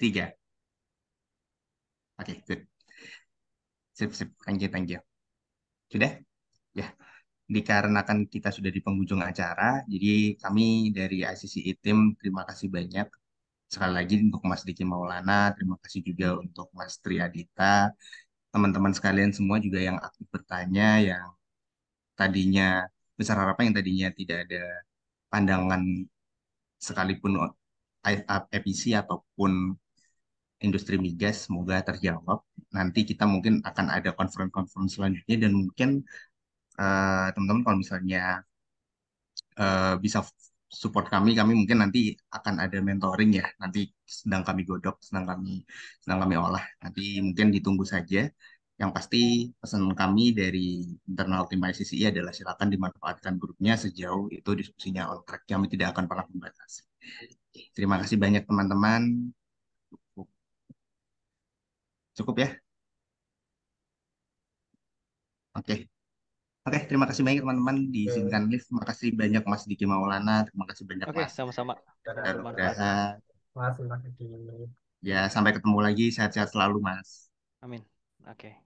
tiga. Oke, good. Sip, sip. thank you. Sudah? Ya. Dikarenakan kita sudah di penghujung acara, jadi kami dari ICC e team terima kasih banyak. Sekali lagi untuk Mas Diki Maulana, terima kasih juga untuk Mas Triadita, teman-teman sekalian semua juga yang aktif bertanya, yang tadinya besar harapan yang tadinya tidak ada pandangan sekalipun EPC ataupun industri migas semoga terjawab. Nanti kita mungkin akan ada konferensi-konferensi selanjutnya dan mungkin eh, teman-teman uh, kalau misalnya uh, bisa support kami, kami mungkin nanti akan ada mentoring ya. Nanti sedang kami godok, sedang kami sedang kami olah. Nanti mungkin ditunggu saja. Yang pasti pesan kami dari internal tim ICCI adalah silakan dimanfaatkan grupnya sejauh itu diskusinya on track. Kami tidak akan pernah membatasi. Terima kasih banyak teman-teman. Cukup. Cukup ya? Oke. Okay. Oke, okay, terima kasih banyak teman-teman di Singkan Live. Terima kasih banyak Mas Diki Maulana. Terima kasih banyak okay, Mas. sama-sama. terima kasih. Ya, sampai ketemu lagi. Sehat-sehat selalu, Mas. Amin. Oke. Okay.